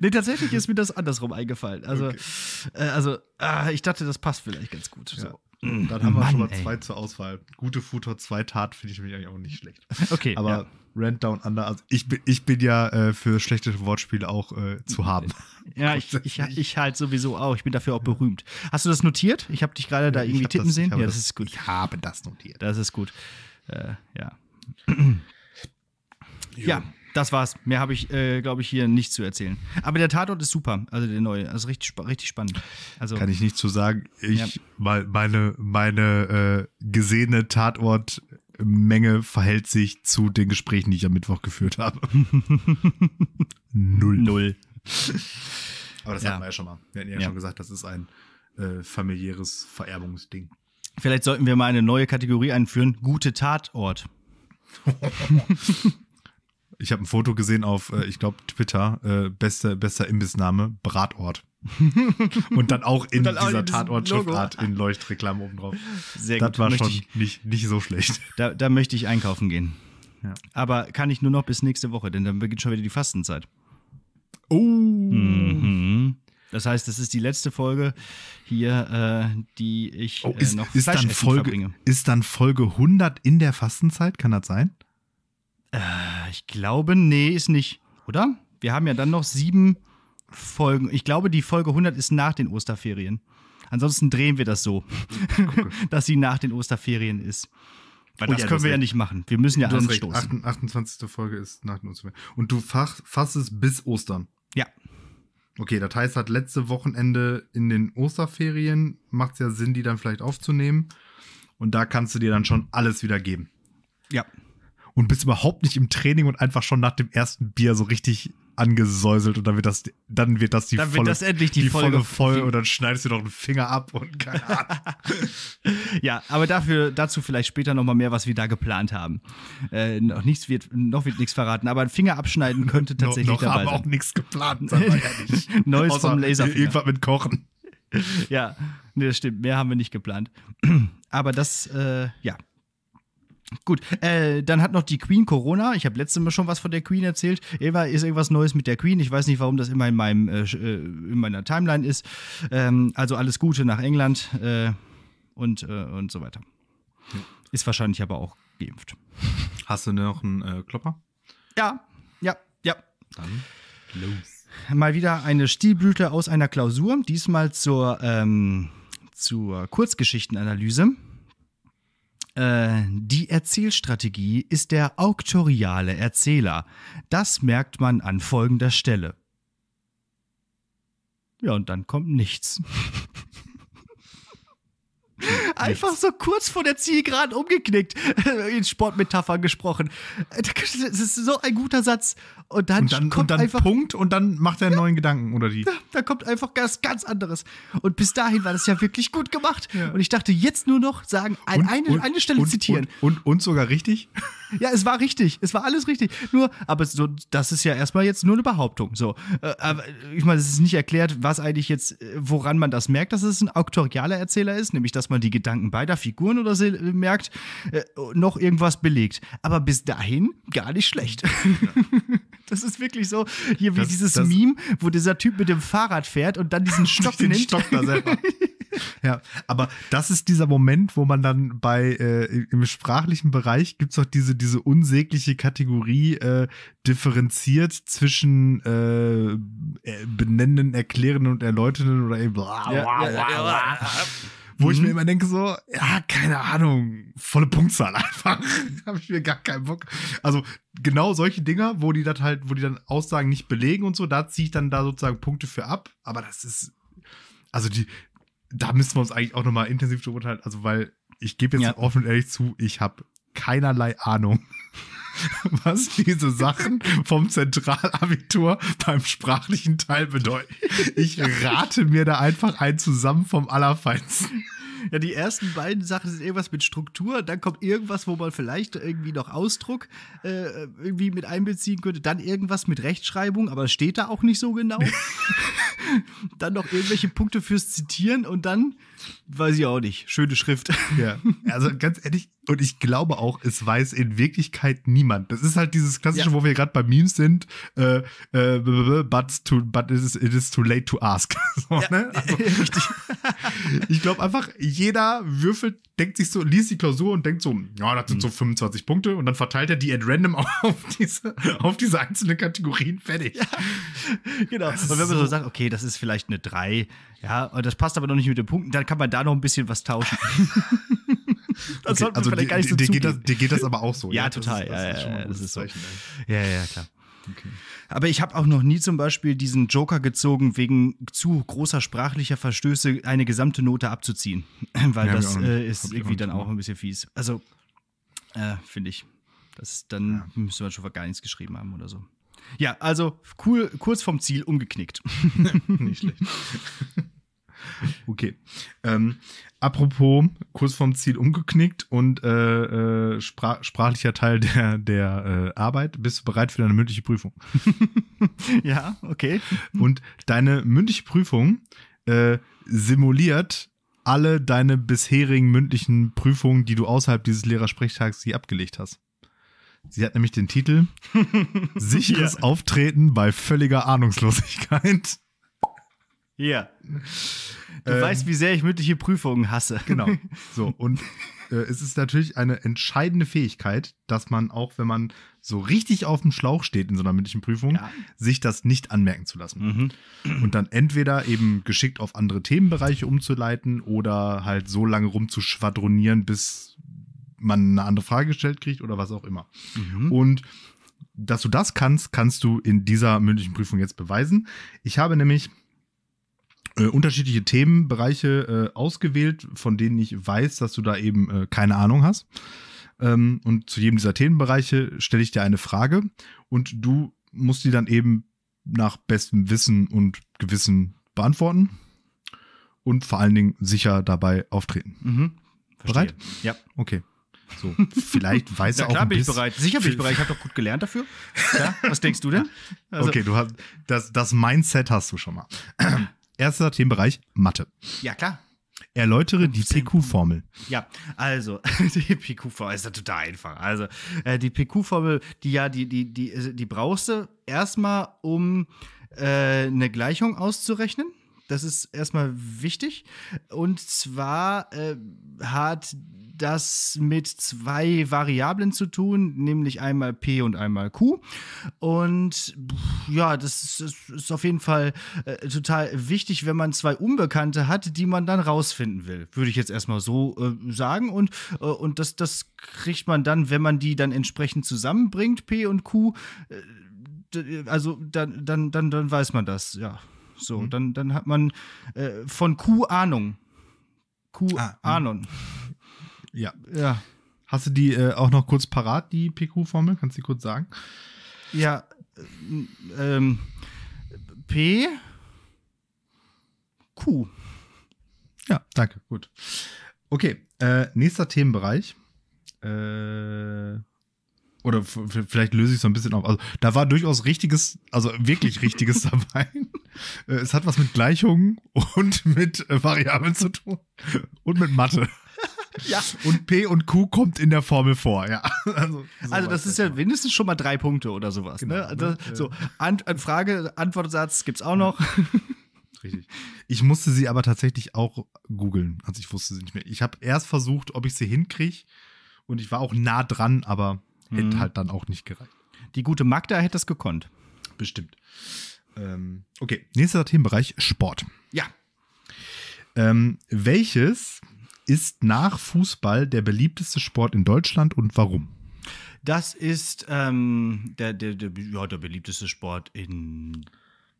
Nee, tatsächlich ist mir das andersrum eingefallen. Also, okay. äh, also äh, ich dachte, das passt vielleicht ganz gut. Ja. Mm. Dann haben Mann, wir schon mal zwei ey. zur Auswahl. Gute Futur, zwei Tat finde ich eigentlich auch nicht schlecht. Okay. Aber ja. Rent Down Under, also ich bin, ich bin ja äh, für schlechte Wortspiele auch äh, zu haben. Ja, ich, ich, ich, halt sowieso auch. Ich bin dafür auch berühmt. Hast du das notiert? Ich habe dich gerade ja, da irgendwie tippen das, sehen. Ja, das, das, ist gut. Ich habe das notiert. Das ist gut. Äh, ja. ja das war's. Mehr habe ich, äh, glaube ich, hier nicht zu erzählen. Aber der Tatort ist super, also der neue. Also richtig, richtig spannend. Also, Kann ich nicht zu so sagen. Ich, ja. meine, meine äh, gesehene Tatortmenge verhält sich zu den Gesprächen, die ich am Mittwoch geführt habe. Null. Null. Aber das ja. hatten wir ja schon mal. Wir hatten ja, ja. schon gesagt, das ist ein äh, familiäres Vererbungsding. Vielleicht sollten wir mal eine neue Kategorie einführen. Gute Tatort. Ich habe ein Foto gesehen auf, äh, ich glaube, Twitter, äh, bester, bester Imbissname, Bratort. und dann auch in dann auch dieser Tatortschriftart in Leuchtreklame obendrauf. drauf. Sehr das gut. war schon ich, nicht, nicht so schlecht. Da, da möchte ich einkaufen gehen. Ja. Aber kann ich nur noch bis nächste Woche, denn dann beginnt schon wieder die Fastenzeit. Oh. Mhm. Das heißt, das ist die letzte Folge hier, äh, die ich oh, äh, ist, äh, noch ist dann Folge, verbringe. Ist dann Folge 100 in der Fastenzeit? Kann das sein? Äh, ich glaube, nee, ist nicht, oder? Wir haben ja dann noch sieben Folgen. Ich glaube, die Folge 100 ist nach den Osterferien. Ansonsten drehen wir das so, dass sie nach den Osterferien ist. Weil oh das ja, können das wir ja nicht machen. Wir müssen ja anstoßen. 28. Folge ist nach den Osterferien. Und du fasst es bis Ostern. Ja. Okay, das heißt, hat letzte Wochenende in den Osterferien macht es ja Sinn, die dann vielleicht aufzunehmen. Und da kannst du dir dann schon alles wieder geben. Ja und bist überhaupt nicht im Training und einfach schon nach dem ersten Bier so richtig angesäuselt und dann wird das, dann wird das die dann volle, wird das endlich die, die Folge, voll und dann schneidest du noch einen Finger ab und keine Ahnung. ja, aber dafür, dazu vielleicht später nochmal mehr, was wir da geplant haben. Äh, noch nichts wird, noch wird nichts verraten, aber ein Finger abschneiden könnte tatsächlich no, noch dabei haben sein. auch nichts geplant, sagen wir ehrlich. Neues Außer vom Laserfinger. Irgendwas mit Kochen. ja, nee, das stimmt, mehr haben wir nicht geplant. aber das, äh, ja, Gut, äh, dann hat noch die Queen Corona. Ich habe letztes Mal schon was von der Queen erzählt. Eva ist irgendwas Neues mit der Queen. Ich weiß nicht, warum das immer in, meinem, äh, äh in meiner Timeline ist. Ähm, also alles Gute nach England äh, und, äh, und so weiter. Ja. Ist wahrscheinlich aber auch geimpft. Hast du noch einen äh, Klopper? Ja, ja, ja. Dann los. Mal wieder eine Stilblüte aus einer Klausur. Diesmal zur, ähm, zur Kurzgeschichtenanalyse. Äh, die Erzählstrategie ist der auktoriale Erzähler. Das merkt man an folgender Stelle. Ja, und dann kommt nichts. Hm, einfach so kurz vor der Zielgeraden umgeknickt. In Sportmetaphern gesprochen. Das ist so ein guter Satz. Und dann, und dann kommt und dann einfach Punkt und dann macht er einen ja, neuen Gedanken oder die. Da, da kommt einfach ganz, ganz anderes. Und bis dahin war das ja wirklich gut gemacht. Ja. Und ich dachte, jetzt nur noch sagen, und, eine, eine Stelle zitieren. Und, und, sogar richtig? Ja, es war richtig. Es war alles richtig. Nur, aber so, das ist ja erstmal jetzt nur eine Behauptung. So. Äh, aber ich meine, es ist nicht erklärt, was eigentlich jetzt, äh, woran man das merkt, dass es ein auktorialer Erzähler ist, nämlich dass man die Gedanken beider Figuren oder sie merkt, äh, noch irgendwas belegt. Aber bis dahin gar nicht schlecht. Ja. Das ist wirklich so, hier das, wie dieses das, Meme, wo dieser Typ mit dem Fahrrad fährt und dann diesen Stock den nimmt. Stock da selber. ja, aber das ist dieser Moment, wo man dann bei, äh, im sprachlichen Bereich gibt es auch diese, diese unsägliche Kategorie äh, differenziert zwischen äh, äh benennenden, erklärenden und erläuternden oder eben bla bla bla. bla. Ja, ja, ja, wo mhm. ich mir mhm. immer denke so, ja, keine Ahnung, volle Punktzahl einfach. Habe ich mir gar keinen Bock. Also genau solche Dinger, wo die das halt, wo die dann Aussagen nicht belegen und so, da ziehe ich dann da sozusagen Punkte für ab. Aber das ist, also die, da müssen wir uns eigentlich auch nochmal intensiv drüber unterhalten. Also weil ich gebe jetzt ja. offen und ehrlich zu, ich habe keinerlei Ahnung was diese Sachen vom Zentralabitur beim sprachlichen Teil bedeuten. Ich rate mir da einfach ein zusammen vom Allerfeinsten. Ja, die ersten beiden Sachen sind irgendwas mit Struktur, dann kommt irgendwas, wo man vielleicht irgendwie noch Ausdruck äh, irgendwie mit einbeziehen könnte, dann irgendwas mit Rechtschreibung, aber steht da auch nicht so genau. dann noch irgendwelche Punkte fürs Zitieren und dann weiß ich auch nicht, schöne Schrift. Ja, also ganz ehrlich, und ich glaube auch, es weiß in Wirklichkeit niemand. Das ist halt dieses klassische, ja. wo wir gerade bei Memes sind. Äh, äh, but too, but it is, it is too late to ask. so, ja. ne? also, ich glaube einfach, jeder würfelt, denkt sich so, liest die Klausur und denkt so, ja, das sind mhm. so 25 hm. Punkte und dann verteilt er die at random auf diese, auf diese einzelnen Kategorien fertig. Ja. Genau. Das und wenn man so, so sagt, okay, das ist vielleicht eine 3, ja, und das passt aber noch nicht mit den Punkten, dann kann man da noch ein bisschen was tauschen. Das okay, also vielleicht gar nicht so dir, geht das, dir geht das aber auch so. Ja, ja total. Das das ja, ist, das ist so. Zeichen, ja, ja, klar. Okay. Aber ich habe auch noch nie zum Beispiel diesen Joker gezogen, wegen zu großer sprachlicher Verstöße eine gesamte Note abzuziehen. Weil ja, das äh, ist irgendwie dann auch ein bisschen fies. Also, äh, finde ich. Das, dann ja. müsste man schon gar nichts geschrieben haben oder so. Ja, also cool, kurz vom Ziel umgeknickt. Nicht schlecht. Okay. Ähm, apropos, kurz vom Ziel umgeknickt und äh, äh sprach, sprachlicher Teil der, der äh, Arbeit. Bist du bereit für deine mündliche Prüfung? ja, okay. Und deine mündliche Prüfung äh, simuliert alle deine bisherigen mündlichen Prüfungen, die du außerhalb dieses Lehrersprechtags je abgelegt hast. Sie hat nämlich den Titel Sicheres ja. Auftreten bei völliger Ahnungslosigkeit. Ja. Du ähm, weißt, wie sehr ich mündliche Prüfungen hasse. Genau. So, und äh, es ist natürlich eine entscheidende Fähigkeit, dass man, auch wenn man so richtig auf dem Schlauch steht in so einer mündlichen Prüfung, ja. sich das nicht anmerken zu lassen. Mhm. Und dann entweder eben geschickt auf andere Themenbereiche umzuleiten oder halt so lange rumzuschwadronieren, bis man eine andere Frage gestellt kriegt oder was auch immer. Mhm. Und dass du das kannst, kannst du in dieser mündlichen Prüfung jetzt beweisen. Ich habe nämlich äh, unterschiedliche Themenbereiche äh, ausgewählt, von denen ich weiß, dass du da eben äh, keine Ahnung hast. Ähm, und zu jedem dieser Themenbereiche stelle ich dir eine Frage und du musst die dann eben nach bestem Wissen und Gewissen beantworten und vor allen Dingen sicher dabei auftreten. Mhm. Bereit? Ja. Okay. So, vielleicht weiß er auch. Klar ein bin ich bereit. Sicher bin ich bereit. Ich habe doch gut gelernt dafür. Ja, was denkst du denn? Also, okay, du hast das, das Mindset hast du schon mal. Erster Themenbereich Mathe. Ja, klar. Erläutere die PQ-Formel. Ja, also, die PQ-Formel ist ja total einfach. Also, äh, die PQ-Formel, die ja, die, die, die, die brauchst du erstmal, um äh, eine Gleichung auszurechnen. Das ist erstmal wichtig. Und zwar äh, hat das mit zwei Variablen zu tun, nämlich einmal P und einmal Q. Und ja, das ist, das ist auf jeden Fall äh, total wichtig, wenn man zwei Unbekannte hat, die man dann rausfinden will, würde ich jetzt erstmal so äh, sagen. Und, äh, und das, das kriegt man dann, wenn man die dann entsprechend zusammenbringt, P und Q. Äh, also dann, dann, dann, dann weiß man das, ja. So, mhm. dann, dann hat man äh, von Q Ahnung. Q ah, mhm. Ahnung. Ja. Ja. Hast du die äh, auch noch kurz parat, die PQ-Formel? Kannst du die kurz sagen? Ja. Äh, ähm, P Q. Ja, danke. Gut. Okay, äh, nächster Themenbereich. Äh, oder vielleicht löse ich es so ein bisschen auf. Also, da war durchaus richtiges, also wirklich richtiges dabei. Äh, es hat was mit Gleichungen und mit äh, Variablen zu tun und mit Mathe. ja. Und P und Q kommt in der Formel vor, ja. Also, also das ist ja mindestens schon mal drei Punkte oder sowas. Ne? Genau, also, ne? Also, So, Ant äh, Frage, Antwortsatz gibt es auch noch. Richtig. Ich musste sie aber tatsächlich auch googeln. Also ich wusste sie nicht mehr. Ich habe erst versucht, ob ich sie hinkriege. Und ich war auch nah dran, aber mhm. hätte halt dann auch nicht gereicht. Die gute Magda hätte das gekonnt. Bestimmt. Ähm, okay, nächster Themenbereich Sport. Ja. Ähm, welches ist nach Fußball der beliebteste Sport in Deutschland und warum? Das ist ähm, der, der, der, ja, der beliebteste Sport in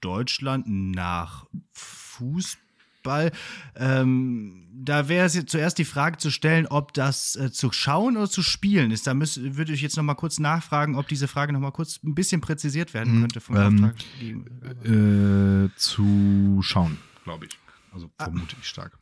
Deutschland nach Fußball. Fußball. Ähm, da wäre es jetzt zuerst die Frage zu stellen, ob das äh, zu schauen oder zu spielen ist. Da würde ich jetzt noch mal kurz nachfragen, ob diese Frage noch mal kurz ein bisschen präzisiert werden hm, könnte vom ähm, Auftrag. Äh, zu schauen, glaube ich. Also ah. vermute ah. ich stark.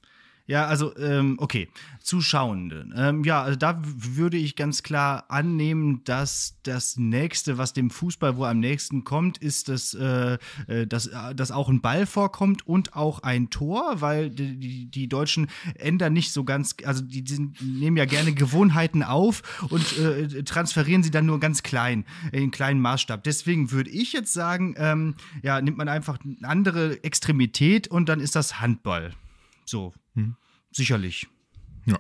Ja, also, ähm, okay, Zuschauende. Ähm, ja, also da würde ich ganz klar annehmen, dass das Nächste, was dem Fußball wo am nächsten kommt, ist, dass, äh, äh dass, äh, dass auch ein Ball vorkommt und auch ein Tor, weil die, die Deutschen ändern nicht so ganz, also die, die nehmen ja gerne Gewohnheiten auf und äh, transferieren sie dann nur ganz klein, in kleinen Maßstab. Deswegen würde ich jetzt sagen, ähm, ja, nimmt man einfach eine andere Extremität und dann ist das Handball. So, hm. Sicherlich. Ja.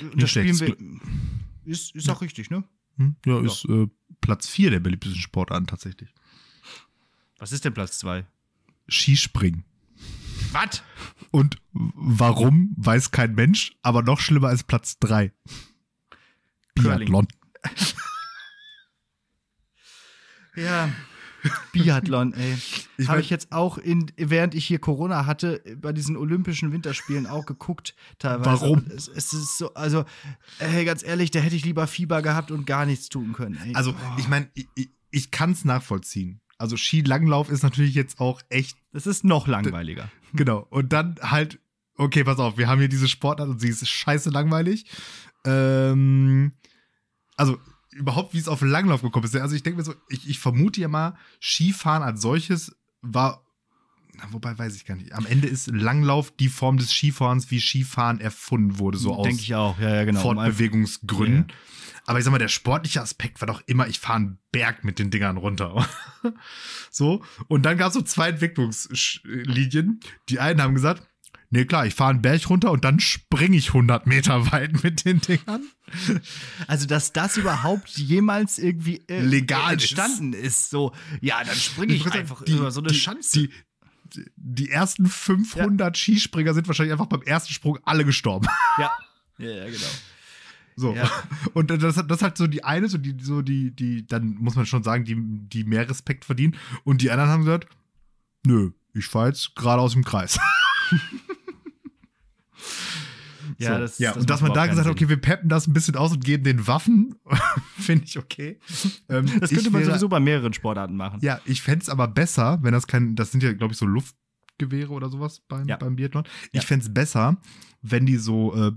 Und äh, das spielen wir. Ist, ist ja. auch richtig, ne? Hm? Ja, ja, ist äh, Platz 4 der beliebtesten Sportarten tatsächlich. Was ist denn Platz 2? Skispringen. Was? Und warum, weiß kein Mensch, aber noch schlimmer als Platz 3. Biathlon. ja. Biathlon, ey. Ich Habe ich jetzt auch, in, während ich hier Corona hatte, bei diesen Olympischen Winterspielen auch geguckt, teilweise. Warum? Es, es, ist so, also, ey, ganz ehrlich, da hätte ich lieber Fieber gehabt und gar nichts tun können, ey. Also, oh. ich meine, ich, ich, kann es nachvollziehen. Also, Skilanglauf ist natürlich jetzt auch echt. Das ist noch langweiliger. Genau. Und dann halt, okay, pass auf, wir haben hier diese Sportart und sie ist scheiße langweilig. Ähm, also überhaupt, wie es auf Langlauf gekommen ist. Also ich denke mir so, ich, ich vermute ja mal, Skifahren als solches war na, wobei weiß ich gar nicht. Am Ende ist Langlauf die Form des Skifahrens, wie Skifahren erfunden wurde, so aus ich auch, ja, ja genau. Fortbewegungsgründen. Ja. Aber ich sag mal, der sportliche Aspekt war doch immer, ich fahre einen Berg mit den Dingern runter. so. Und dann gab es so zwei Entwicklungslinien. Die einen haben gesagt, nee, klar, ich fahre einen Berg runter und dann springe ich 100 Meter weit mit den Dingern. Also, dass das überhaupt jemals irgendwie äh, legal entstanden ist. ist. So, ja, dann springe ich, ich einfach die, über so eine die, Schanze. Die, die ersten 500 ja. Skispringer sind wahrscheinlich einfach beim ersten Sprung alle gestorben. Ja, ja, ja genau. So. Ja. Und das, das ist halt so die eine, so die, so die, die, dann muss man schon sagen, die, die mehr Respekt verdienen. Und die anderen haben gesagt, nö, ich fahre jetzt gerade aus dem Kreis. Ja, so. das, ja. Das und dass man da gesagt hat, okay, wir peppen das ein bisschen aus und geben den Waffen, finde ich okay. Ähm, das könnte man wäre, sowieso bei mehreren Sportarten machen. Ja, ich fände es aber besser, wenn das kein, das sind ja, glaube ich, so Luftgewehre oder sowas beim, ja. beim Biathlon. Ich ja. fände es besser, wenn die so äh,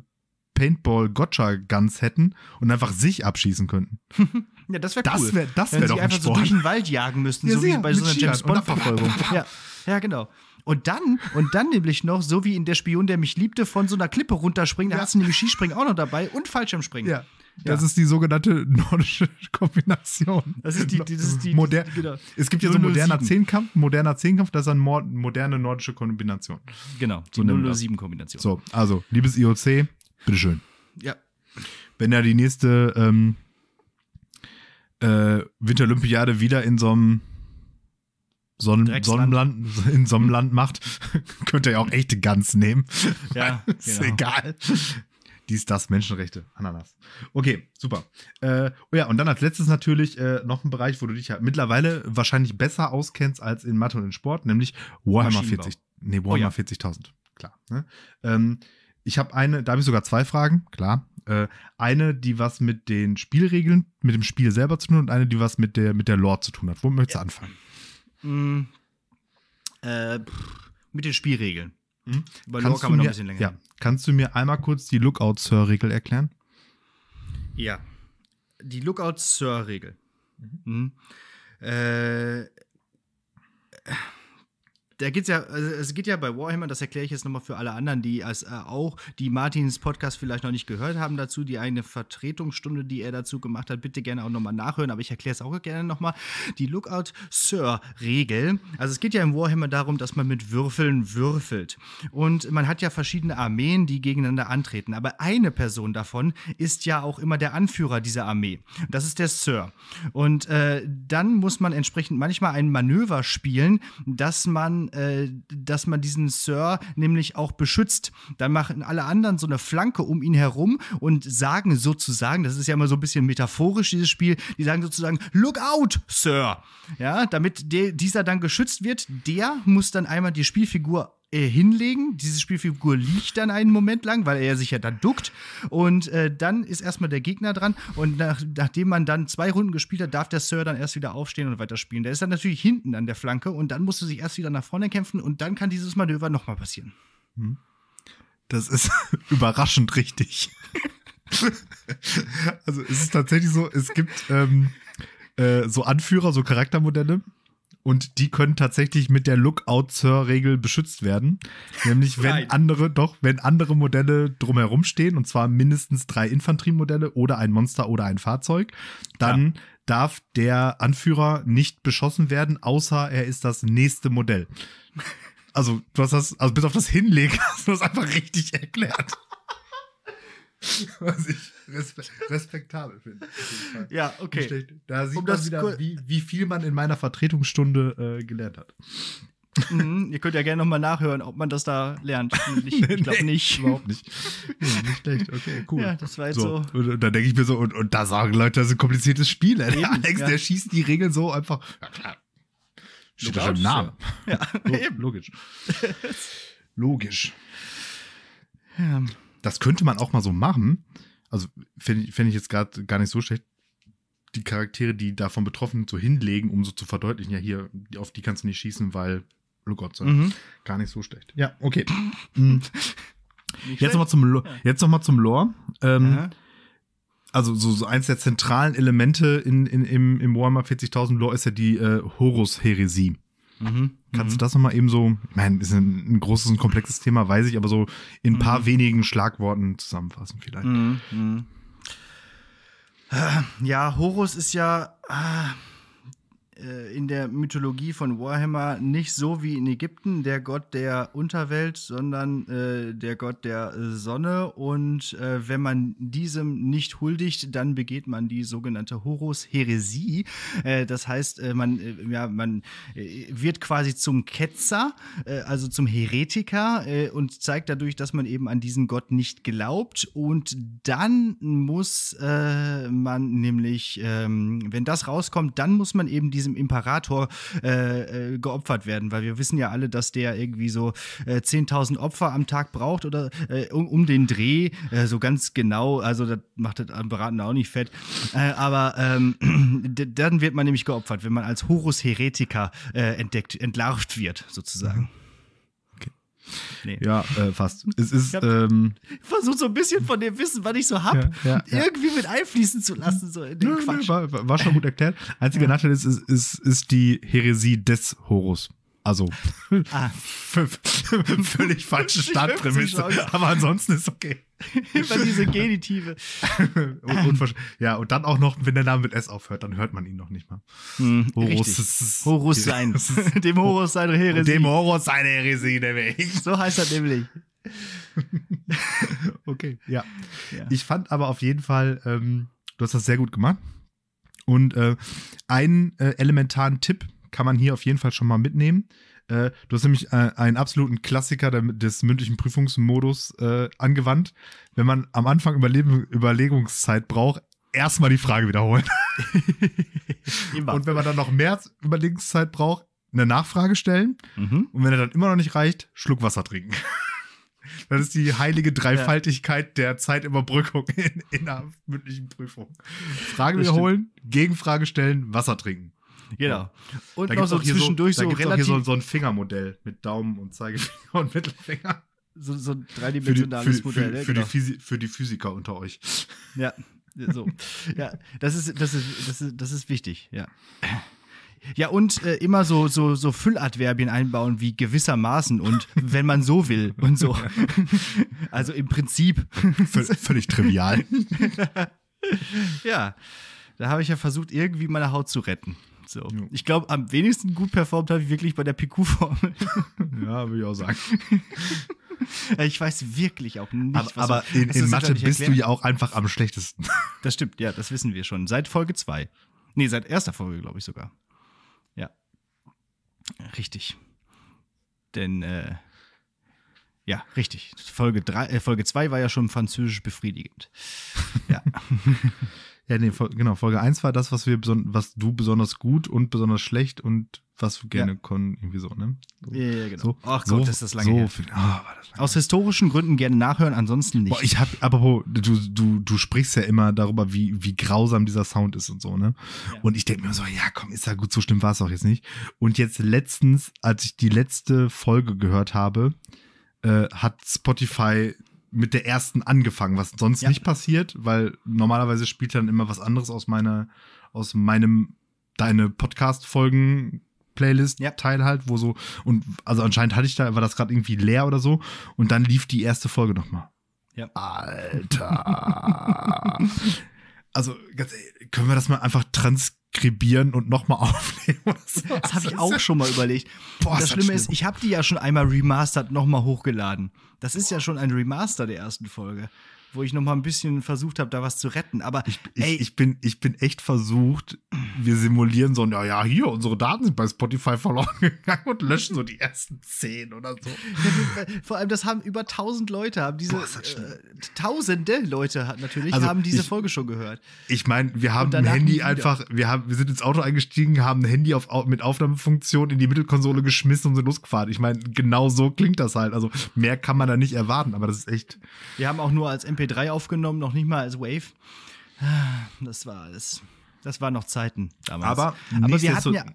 Paintball-Gotcha-Guns hätten und einfach sich abschießen könnten. ja, das wäre cool. Das wäre wär doch sie ein einfach Sport. so durch den Wald jagen müssten, ja, so wie bei so einer James Bond-Verfolgung. Ja. ja, genau. Und dann, und dann nämlich noch, so wie in Der Spion, der mich liebte, von so einer Klippe runterspringen. Da ja. hast du nämlich Skispringen auch noch dabei und Fallschirmspringen. Ja. Das ja. ist die sogenannte nordische Kombination. Das ist die, die, das ist die, Moder die, die genau. Es gibt ja so moderner Zehnkampf, moderner Zehnkampf, das ist eine moderne nordische Kombination. Genau, die so 007 Kombination. So, also, liebes IOC, bitteschön. Ja. Wenn er die nächste ähm, äh, Winterolympiade wieder in so einem Sonnen, Sonnenland, in Sonnenland macht, könnte ihr ja auch echte Gans nehmen. Ja, ist genau. egal. Dies, das, Menschenrechte, Ananas. Okay, super. Äh, oh ja, und dann als letztes natürlich äh, noch ein Bereich, wo du dich ja mittlerweile wahrscheinlich besser auskennst als in Mathe und in Sport, nämlich Warhammer 40. Nee, Warhammer oh ja. 40.000. Klar. Ne? Ähm, ich habe eine, da habe ich sogar zwei Fragen, klar. Äh, eine, die was mit den Spielregeln, mit dem Spiel selber zu tun und eine, die was mit der, mit der Lore zu tun hat. Womit möchtest du ja. anfangen? mh, mm. äh, mit den Spielregeln. Mhm. Bei Kannst Lore kann man noch ein bisschen länger. Ja. Kannst du mir einmal kurz die Lookout-Sir-Regel erklären? Ja. Die Lookout-Sir-Regel. Mhm. Mhm. Äh, da geht's ja, also es geht ja bei Warhammer, das erkläre ich jetzt nochmal für alle anderen, die als, äh, auch, die Martins Podcast vielleicht noch nicht gehört haben dazu, die eine Vertretungsstunde, die er dazu gemacht hat, bitte gerne auch nochmal nachhören, aber ich erkläre es auch gerne nochmal. Die Lookout Sir-Regel. Also es geht ja im Warhammer darum, dass man mit Würfeln würfelt. Und man hat ja verschiedene Armeen, die gegeneinander antreten. Aber eine Person davon ist ja auch immer der Anführer dieser Armee. Das ist der Sir. Und äh, dann muss man entsprechend manchmal ein Manöver spielen, dass man äh, dass man diesen Sir nämlich auch beschützt. Dann machen alle anderen so eine Flanke um ihn herum und sagen sozusagen, das ist ja immer so ein bisschen metaphorisch, dieses Spiel, die sagen sozusagen, look out, Sir. Ja, damit der, dieser dann geschützt wird, der muss dann einmal die Spielfigur äh, hinlegen. Diese Spielfigur liegt dann einen Moment lang, weil er sich ja dann duckt. Und äh, dann ist erstmal der Gegner dran. Und nach, nachdem man dann zwei Runden gespielt hat, darf der Sir dann erst wieder aufstehen und weiterspielen. Der ist dann natürlich hinten an der Flanke und dann musst du sich erst wieder nach vorne kämpfen und dann kann dieses Manöver nochmal passieren. Hm. Das ist überraschend richtig. also es ist tatsächlich so, es gibt ähm, äh, so Anführer, so Charaktermodelle und die können tatsächlich mit der Lookout-Sir-Regel beschützt werden. Nämlich, wenn andere, doch, wenn andere Modelle drumherum stehen, und zwar mindestens drei Infanteriemodelle oder ein Monster oder ein Fahrzeug, dann ja. darf der Anführer nicht beschossen werden, außer er ist das nächste Modell. Also, du hast das, also bis auf das Hinlegen hast du das einfach richtig erklärt. was ich respekt, respektabel finde. Ja, okay. Da sieht um man wieder, wie, wie viel man in meiner Vertretungsstunde äh, gelernt hat. Mhm, ihr könnt ja gerne nochmal nachhören, ob man das da lernt. Ich, ich glaube nicht. Überhaupt nicht. Ja, nicht schlecht. Okay, cool. Ja, das war jetzt so. so. Und, und da denke ich mir so, und, und da sagen Leute, das ist ein kompliziertes Spiel. Eben, Alex, ja. der schießt die Regeln so einfach. Ja, klar. Steht doch im Namen. Ja, ja. Log, eben. Logisch. logisch. Ja das könnte man auch mal so machen. Also finde find ich jetzt gerade gar nicht so schlecht, die Charaktere, die davon betroffen sind, so hinlegen, um so zu verdeutlichen, ja hier, auf die kannst du nicht schießen, weil, oh Gott sei mhm. gar nicht so schlecht. Ja, okay. Hm. Jetzt nochmal zum, ja. noch zum Lore. Ähm, Also so, so, eins der zentralen Elemente in, in, im, im Warhammer 40.000 Lore ist ja die äh, Horus-Heresie. Mhm, Kannst mhm. du das nochmal eben so, ich meine, ist ein, ein, großes und komplexes Thema, weiß ich, aber so in ein paar mhm. wenigen Schlagworten zusammenfassen vielleicht. Mhm, mhm, ja, Horus ist ja, ah, äh, in der Mythologie von Warhammer nicht so wie in Ägypten der Gott der Unterwelt, sondern äh, der Gott der Sonne. Und äh, wenn man diesem nicht huldigt, dann begeht man die sogenannte Horus-Heresie. Äh, das heißt, äh, man, äh, ja, man wird quasi zum Ketzer, also zum Heretiker und zeigt dadurch, dass man eben an diesen Gott nicht glaubt. Und dann muss man nämlich, ähm, wenn das rauskommt, dann muss man eben diese diesem Imperator äh, äh, geopfert werden, weil wir wissen ja alle, dass der irgendwie so äh, 10.000 Opfer am Tag braucht oder äh, um, um, den Dreh, äh, so ganz genau, also das macht das am auch nicht fett, äh, aber ähm, dann wird man nämlich geopfert, wenn man als Horus Heretica entdeckt, entlarvt wird sozusagen. Mhm. Nee. Ja, äh, fast. Es ist. Ich ähm, versucht so ein bisschen von dem Wissen, was ich so habe, ja, ja, irgendwie mit einfließen zu lassen, so in den nö, Quatsch. Nö, war, war, schon gut erklärt. Einziger Nachteil ist, ist, ist, ist die Häresie des Horus. Also, ah. völlig falsche Startprämisse. Aber ansonsten ist okay. Über diese Genitive. ja, und dann auch noch, wenn der Name mit S aufhört, dann hört man ihn noch nicht mal. Hm, Horus. Horus sein. Dem Horus seine Heresie. Dem Horus seine Heresie, nämlich. So heißt er nämlich. okay, ja. ja. Ich fand aber auf jeden Fall, ähm, du hast das sehr gut gemacht. Und äh, einen äh, elementaren Tipp kann man hier auf jeden Fall schon mal mitnehmen. Äh, du hast nämlich äh, einen absoluten Klassiker des mündlichen Prüfungsmodus äh, angewandt. Wenn man am Anfang Überleben Überlegungszeit braucht, erstmal die Frage wiederholen. Und wenn man dann noch mehr Überlegungszeit braucht, eine Nachfrage stellen. Mhm. Und wenn er dann immer noch nicht reicht, Schluck Wasser trinken. Das ist die heilige Dreifaltigkeit ja. der Zeitüberbrückung in, in einer mündlichen Prüfung. Frage wiederholen, Gegenfrage stellen, Wasser trinken. Genau. Und da noch so zwischendurch so, da so, gibt's hier so, so ein Fingermodell mit Daumen und Zeigefinger und Mittelfinger. So, so ein dreidimensionales für die, für, Modell. Für, für, genau. die für die Physiker unter euch. Ja, so. ja, das ist, das ist, das ist, das ist wichtig, ja. Ja, und äh, immer so, so, so Fülladverbien einbauen wie gewissermaßen und wenn man so will und so. also im Prinzip. Völ völlig trivial. ja, da habe ich ja versucht, irgendwie meine Haut zu retten. So. Ich glaube, am wenigsten gut performt habe ich wirklich bei der PQ-Formel. ja, würde ich auch sagen. Äh, ich weiß wirklich auch nicht. Aber, aber du, in, in Mathe bist erklärt. du ja auch einfach am schlechtesten. Das stimmt, ja, das wissen wir schon. Seit Folge 2. Nee, seit erster Folge, glaube ich sogar. Ja. Richtig. Denn, äh, ja, richtig. Folge 3, äh, Folge 2 war ja schon französisch befriedigend. ja. Ja, nee, genau, Folge 1 war das, was wir was du besonders gut und besonders schlecht und was wir gerne ja. konntest, irgendwie so, ne? So. Ja, ja, genau. So, Ach so, Gott, ist das lange so her. Viel, oh, war das lange Aus historischen Gründen gerne nachhören, ansonsten nicht. Boah, ich hab, apropos, du, du, du sprichst ja immer darüber, wie, wie grausam dieser Sound ist und so, ne? Ja. Und ich denke mir so, ja, komm, ist ja gut, so schlimm war es auch jetzt nicht. Und jetzt letztens, als ich die letzte Folge gehört habe, äh, hat Spotify mit der ersten angefangen, was sonst ja. nicht passiert, weil normalerweise spielt dann immer was anderes aus meiner, aus meinem, deine Podcast-Folgen Playlist-Teil halt, wo so, und also anscheinend hatte ich da, war das gerade irgendwie leer oder so, und dann lief die erste Folge nochmal. Ja. Alter. also, ganz ehrlich, können wir das mal einfach trans krebieren und nochmal aufnehmen. So. Das habe ich auch schon mal überlegt. Boah, das, Schlimme ist, ich habe die ja schon einmal remastert, nochmal hochgeladen. Das ist ja schon ein Remaster der ersten Folge wo ich noch mal ein bisschen versucht habe, da was zu retten. Aber ich, ey, ich, ich, bin, ich bin echt versucht, wir simulieren so, ein, ja, ja, hier, unsere Daten sind bei Spotify verloren gegangen und löschen so die ersten zehn oder so. Vor allem, das haben über tausend Leute, haben diese, Boah, äh, tausende Leute hat natürlich, also, haben diese ich, Folge schon gehört. Ich meine, wir haben ein Handy einfach, wir, haben, wir sind ins Auto eingestiegen, haben ein Handy auf, mit Aufnahmefunktion in die Mittelkonsole geschmissen und sind losgefahren. Ich meine, genau so klingt das halt. Also mehr kann man da nicht erwarten, aber das ist echt. Wir haben auch nur als MP 3 3 aufgenommen, noch nicht mal als Wave. Das war alles. Das waren noch Zeiten damals. Aber, aber wir hatten ja.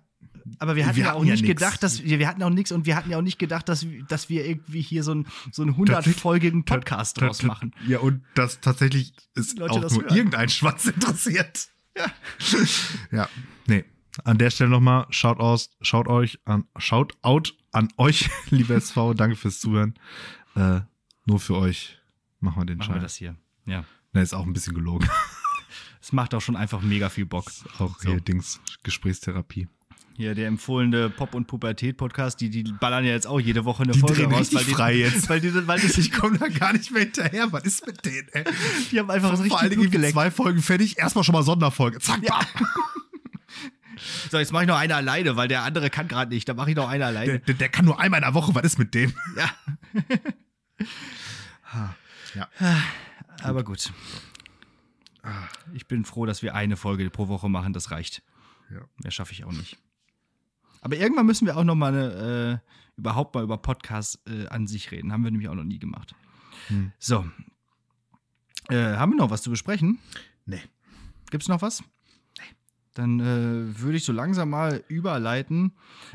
Aber wir hatten wir ja auch hatten nicht ja gedacht, dass wir, wir hatten auch nichts und wir hatten ja auch nicht gedacht, dass, dass wir irgendwie hier so, ein, so einen hundertfolgigen Podcast draus machen. Ja, und dass tatsächlich ist Leute, auch nur hören. irgendein Schwanz interessiert. Ja. ja, nee. An der Stelle nochmal, schaut aus, schaut euch an, schaut out an euch, liebe SV, danke fürs Zuhören. Äh, nur für euch Machen wir den Machen Scheiß. wir das hier. Ja. Na, ist auch ein bisschen gelogen. es macht auch schon einfach mega viel Bock. Ist auch so. hier Dings, Gesprächstherapie. Ja, der empfohlene Pop- und Pubertät-Podcast, die, die ballern ja jetzt auch jede Woche eine die Folge raus. Weil die, frei jetzt. Weil, die, weil die, ich komme da gar nicht mehr hinterher. Was ist mit denen, ey? Die haben einfach so richtig Vor allen zwei Folgen fertig, erstmal schon mal Sonderfolge. Zack, ja. bam. So, jetzt mache ich noch eine alleine, weil der andere kann gerade nicht. Da mache ich noch eine alleine. Der, der, der, kann nur einmal in der Woche. Was ist mit dem? Ja. Ja. Ah, aber gut. Ah, ich bin froh, dass wir eine Folge pro Woche machen. Das reicht. Ja. Mehr schaffe ich auch nicht. Aber irgendwann müssen wir auch noch mal äh, überhaupt mal über Podcasts äh, an sich reden. Haben wir nämlich auch noch nie gemacht. Hm. So. Äh, haben wir noch was zu besprechen? Nee. Gibt es noch was? dann äh, würde ich so langsam mal überleiten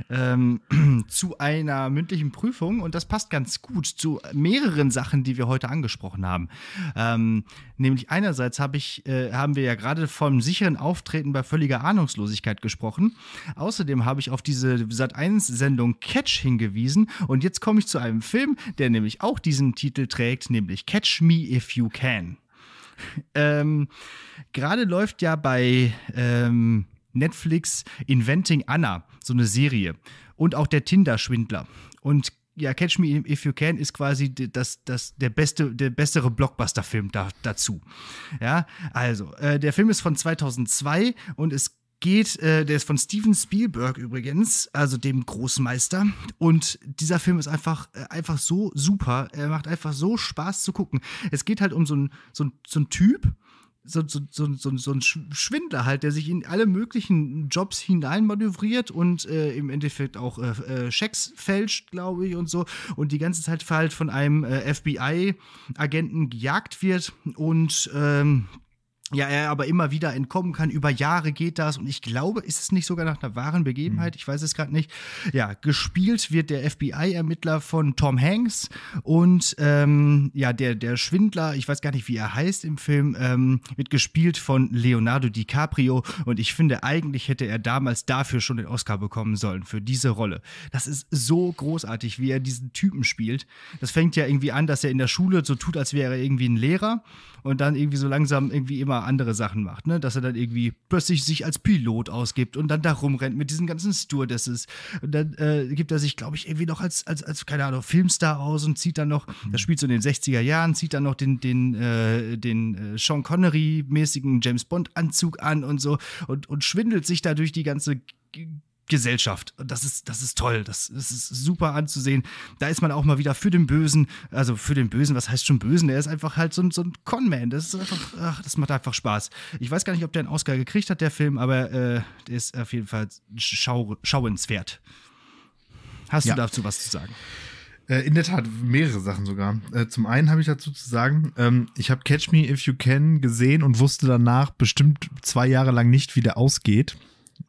ähm, zu einer mündlichen Prüfung und das passt ganz gut zu mehreren Sachen, die wir heute angesprochen haben. Ähm, nämlich einerseits hab ich, äh, haben wir ja gerade vom sicheren Auftreten bei völliger Ahnungslosigkeit gesprochen. Außerdem habe ich auf diese Sat 1 Sendung Catch hingewiesen und jetzt komme ich zu einem Film, der nämlich auch diesen Titel trägt, nämlich Catch Me If You Can. Ähm, Gerade läuft ja bei ähm, Netflix Inventing Anna, so eine Serie. Und auch der Tinder-Schwindler. Und ja, Catch Me If You Can ist quasi das, das, der, beste, der bessere Blockbuster-Film da, dazu. Ja, also, äh, der Film ist von 2002 und es geht, äh, der ist von Steven Spielberg übrigens, also dem Großmeister. Und dieser Film ist einfach, äh, einfach so super. Er macht einfach so Spaß zu gucken. Es geht halt um so einen so so ein Typ, so, so, so, so, so ein Schwindler halt, der sich in alle möglichen Jobs hineinmanövriert und äh, im Endeffekt auch äh, äh Schecks fälscht, glaube ich, und so. Und die ganze Zeit halt von einem äh, FBI-Agenten gejagt wird und ähm, ja, er aber immer wieder entkommen kann. Über Jahre geht das und ich glaube, ist es nicht sogar nach einer wahren Begebenheit? Mhm. Ich weiß es gerade nicht. Ja, gespielt wird der FBI-Ermittler von Tom Hanks und ähm, ja, der, der Schwindler, ich weiß gar nicht, wie er heißt im Film, ähm, wird gespielt von Leonardo DiCaprio und ich finde, eigentlich hätte er damals dafür schon den Oscar bekommen sollen, für diese Rolle. Das ist so großartig, wie er diesen Typen spielt. Das fängt ja irgendwie an, dass er in der Schule so tut, als wäre er irgendwie ein Lehrer und dann irgendwie so langsam irgendwie immer mal andere Sachen macht, ne? Dass er dann irgendwie plötzlich sich als Pilot ausgibt und dann da rumrennt mit diesen ganzen Stewardesses. Und dann äh, gibt er sich, glaube ich, irgendwie noch als, als, als, keine Ahnung, Filmstar aus und zieht dann noch, mhm. das spielt so in den 60er Jahren, zieht dann noch den, den, äh, den äh, Sean Connery-mäßigen James Bond-Anzug an und so und, und schwindelt sich dadurch die ganze Gesellschaft. Das ist, das ist toll. Das, das, ist super anzusehen. Da ist man auch mal wieder für den Bösen. Also für den Bösen, was heißt schon Bösen? Er ist einfach halt so, ein, so ein Conman. Das das macht einfach Spaß. Ich weiß gar nicht, ob der einen Oscar gekriegt hat, der Film, aber äh, der ist auf jeden Fall schau, schauenswert. Hast ja. du dazu was zu sagen? Äh, in der Tat, mehrere Sachen sogar. Äh, zum einen habe ich dazu zu sagen, ähm, ich habe Catch Me If You Can gesehen und wusste danach bestimmt zwei Jahre lang nicht, wie der ausgeht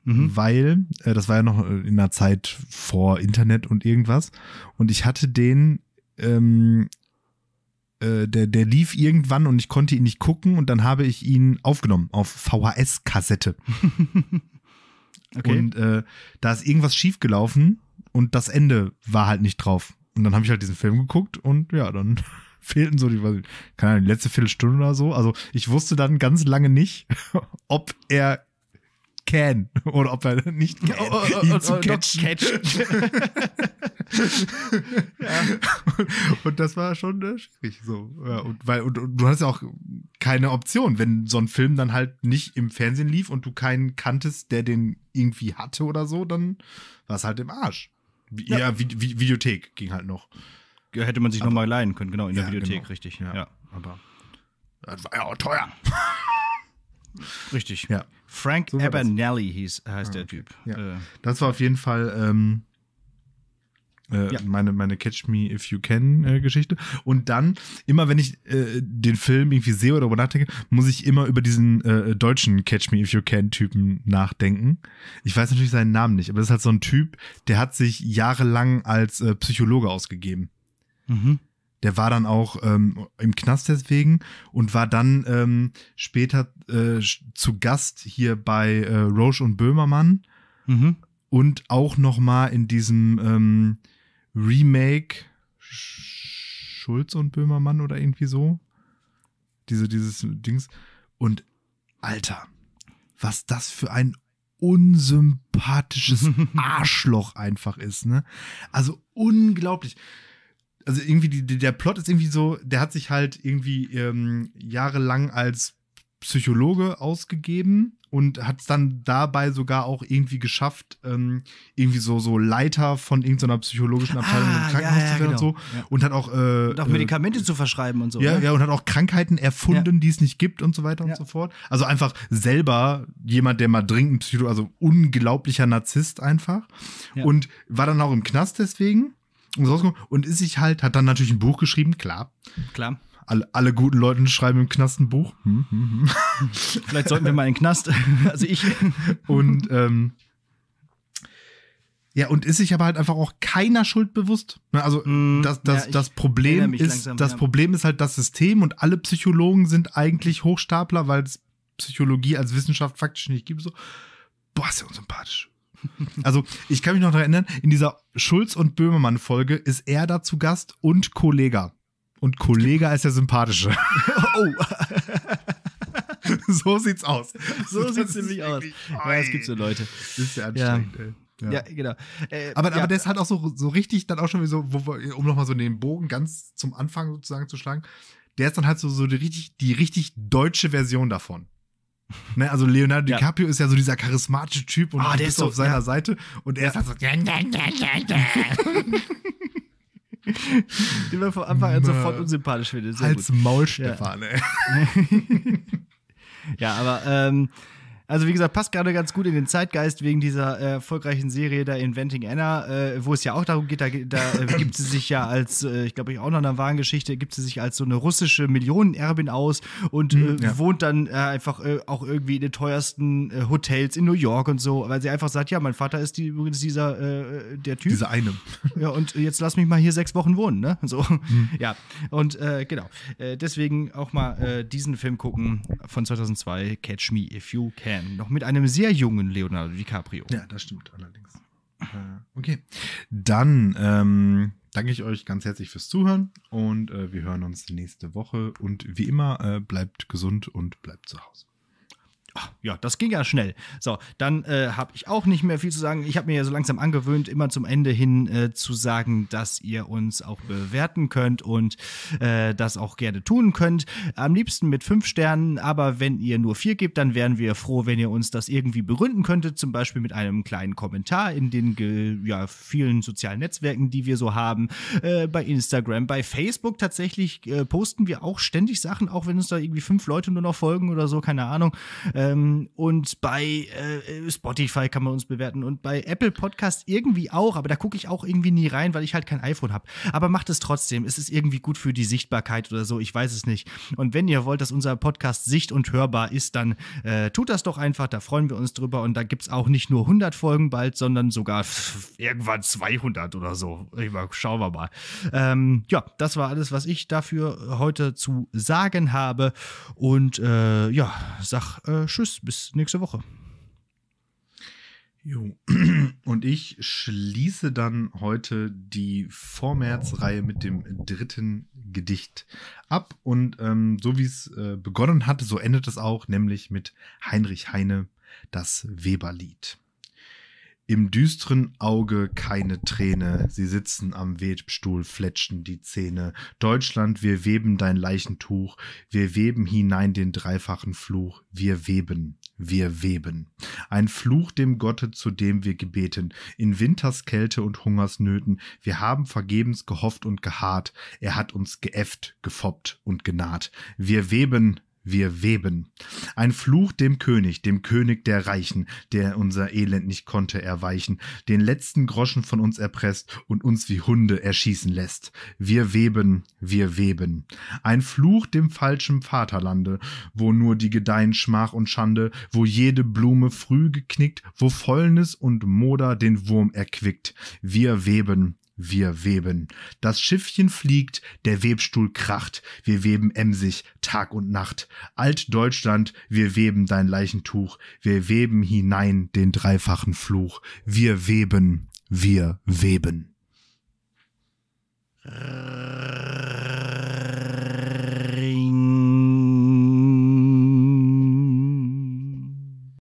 mhm. weil äh, das war ja noch äh, in einer Zeit vor Internet und irgendwas. Und ich hatte den, ähm, äh, der, der lief irgendwann und ich konnte ihn nicht gucken und dann habe ich ihn aufgenommen auf VHS-Kassette. okay. Und äh, da ist irgendwas schiefgelaufen und das Ende war halt nicht drauf. Und dann habe ich halt diesen Film geguckt und ja, dann fehlten so die, keine Ahnung, die letzte Viertelstunde oder so. Also ich wusste dann ganz lange nicht, ob er can oder ob er nicht oh, can, oh, oh, ihn oh, zu oh, catchen. catchen. ja. und, das war schon äh, schwierig so. Ja, und, weil, und, und, du hast ja auch keine Option, wenn so ein Film dann halt nicht im Fernsehen lief und du keinen kanntest, der den irgendwie hatte oder so, dann war es halt im Arsch. Ja, ja Vi Vi Videothek ging halt noch. Hätte man sich nochmal leihen können, genau, in der Videothek, genau. richtig. Ja, aber. Das war ja auch teuer. Richtig. Ja. Frank so Abernelli hieß, heißt ah, der Typ. Ja. Äh. Das war auf jeden Fall ähm, äh, ja. meine, meine Catch Me If You Can äh, Geschichte. Und dann, immer wenn ich äh, den Film irgendwie sehe oder darüber nachdenke, muss ich immer über diesen äh, deutschen Catch Me If You Can Typen nachdenken. Ich weiß natürlich seinen Namen nicht, aber das ist halt so ein Typ, der hat sich jahrelang als äh, Psychologe ausgegeben. Mhm. Der war dann auch ähm, im Knast deswegen und war dann ähm, später äh, zu Gast hier bei äh, Roche und Böhmermann mhm. und auch noch mal in diesem ähm, Remake Schulz und Böhmermann oder irgendwie so. Diese, dieses Dings. Und Alter, was das für ein unsympathisches Arschloch einfach ist, ne? Also unglaublich also irgendwie die, der Plot ist irgendwie so, der hat sich halt irgendwie ähm, jahrelang als Psychologe ausgegeben und hat es dann dabei sogar auch irgendwie geschafft, ähm, irgendwie so, so Leiter von irgendeiner psychologischen Abteilung ah, im Krankenhaus ja, ja, zu werden genau. und so. Ja. Und hat auch, äh, und auch Medikamente äh, zu verschreiben und so. Ja, ja, und hat auch Krankheiten erfunden, die es nicht gibt und so weiter und so fort. Also einfach selber jemand, der mal dringend Psycho, also unglaublicher Narzisst einfach. Und war dann auch im Knast deswegen und ist sich halt, hat dann natürlich ein Buch geschrieben, klar. Klar. Alle, alle guten Leute schreiben im Knast ein Buch. Hm, hm, hm. Vielleicht sollten wir mal in den Knast. Also ich. Und ähm, ja, und ist sich aber halt einfach auch keiner Schuld bewusst. Ne, also hm, das, das, ja, das Problem ist, langsam, das ja. Problem ist halt das System und alle Psychologen sind eigentlich Hochstapler, weil es Psychologie als Wissenschaft faktisch nicht gibt. So, boah, ist ja unsympathisch. Also, ich kann mich noch daran erinnern, in dieser Schulz- und Böhmermann-Folge ist er dazu Gast und Kollege. Und Kollege ist der Sympathische. oh. so sieht's aus. So das sieht's nämlich aus. Ja, es gibt so Leute. Das ist ja anstrengend, ja. ey. Ja. ja, genau. Äh, aber, ja. aber der ist halt auch so, so richtig dann auch schon wie so, wo um nochmal so den Bogen ganz zum Anfang sozusagen zu schlagen, der ist dann halt so, so die, richtig, die richtig deutsche Version davon. Ne, also Leonardo ja. DiCaprio ist ja so dieser charismatische Typ und oh, der ist so, auf seiner ja. Seite und er ist halt so. Die man von Anfang an sofort unsympathisch für den Halt's gut. Maul, Stefan, ja. ey. ja, aber ähm, also wie gesagt, passt gerade ganz gut in den Zeitgeist wegen dieser äh, erfolgreichen Serie da Inventing Anna, äh, wo es ja auch darum geht, da, da äh, gibt sie sich ja als, äh, ich glaube, auch noch einer wahren Geschichte, gibt sie sich als so eine russische Millionenerbin aus und äh, mhm, ja. wohnt dann äh, einfach auch irgendwie in den teuersten Hotels in New York und so, weil sie einfach sagt, ja, mein Vater ist die, übrigens dieser der Typ. Dieser eine. Ja, und jetzt lass mich mal hier sechs Wochen wohnen, ne? So, mhm. ja. Und genau, deswegen auch mal diesen Film gucken von 2002, Catch Me If You Can. Man, noch mit einem sehr jungen Leonardo DiCaprio. Ja, das stimmt allerdings. Äh, okay. Dann ähm, danke ich euch ganz herzlich fürs Zuhören und äh, wir hören uns nächste Woche. Und wie immer, äh, bleibt gesund und bleibt zu Hause. Ach, ja, das ging ja schnell. So, dann äh, habe ich auch nicht mehr viel zu sagen. Ich habe mir ja so langsam angewöhnt, immer zum Ende hin äh, zu sagen, dass ihr uns auch bewerten könnt und äh, das auch gerne tun könnt. Am liebsten mit fünf Sternen, aber wenn ihr nur vier gebt, dann wären wir froh, wenn ihr uns das irgendwie begründen könntet, zum Beispiel mit einem kleinen Kommentar in den ja, vielen sozialen Netzwerken, die wir so haben, äh, bei Instagram, bei Facebook tatsächlich äh, posten wir auch ständig Sachen, auch wenn uns da irgendwie fünf Leute nur noch folgen oder so, keine Ahnung. Äh, ähm, und bei äh, Spotify kann man uns bewerten und bei Apple Podcast irgendwie auch, aber da gucke ich auch irgendwie nie rein, weil ich halt kein iPhone habe. Aber macht es trotzdem. Es ist irgendwie gut für die Sichtbarkeit oder so. Ich weiß es nicht. Und wenn ihr wollt, dass unser Podcast sicht und hörbar ist, dann äh, tut das doch einfach. Da freuen wir uns drüber. Und da gibt es auch nicht nur 100 Folgen bald, sondern sogar irgendwann 200 oder so. Schauen wir mal. Ähm, ja, das war alles, was ich dafür heute zu sagen habe. Und äh, ja, sag äh, tschüss, bis nächste Woche. Jo. Und ich schließe dann heute die Vormärz-Reihe mit dem dritten Gedicht ab. Und ähm, so wie es äh, begonnen hatte, so endet es auch, nämlich mit Heinrich Heine, das Weberlied. Im düsteren Auge keine Träne, sie sitzen am Webstuhl, fletschen die Zähne. Deutschland, wir weben dein Leichentuch, wir weben hinein den dreifachen Fluch, wir weben, wir weben. Ein Fluch dem Gotte, zu dem wir gebeten, in Winterskälte und Hungersnöten, wir haben vergebens gehofft und geharrt, er hat uns geäfft, gefoppt und genaht. Wir weben, wir weben. Ein Fluch dem König, dem König der Reichen, der unser Elend nicht konnte erweichen, den letzten Groschen von uns erpresst und uns wie Hunde erschießen lässt. Wir weben, wir weben. Ein Fluch dem falschen Vaterlande, wo nur die Gedeihen Schmach und Schande, wo jede Blume früh geknickt, wo Fäulnis und Moder den Wurm erquickt. Wir weben, wir weben. Das Schiffchen fliegt, der Webstuhl kracht, wir weben emsig, Tag und Nacht. Altdeutschland, wir weben dein Leichentuch, wir weben hinein den dreifachen Fluch. Wir weben, wir weben. Äh.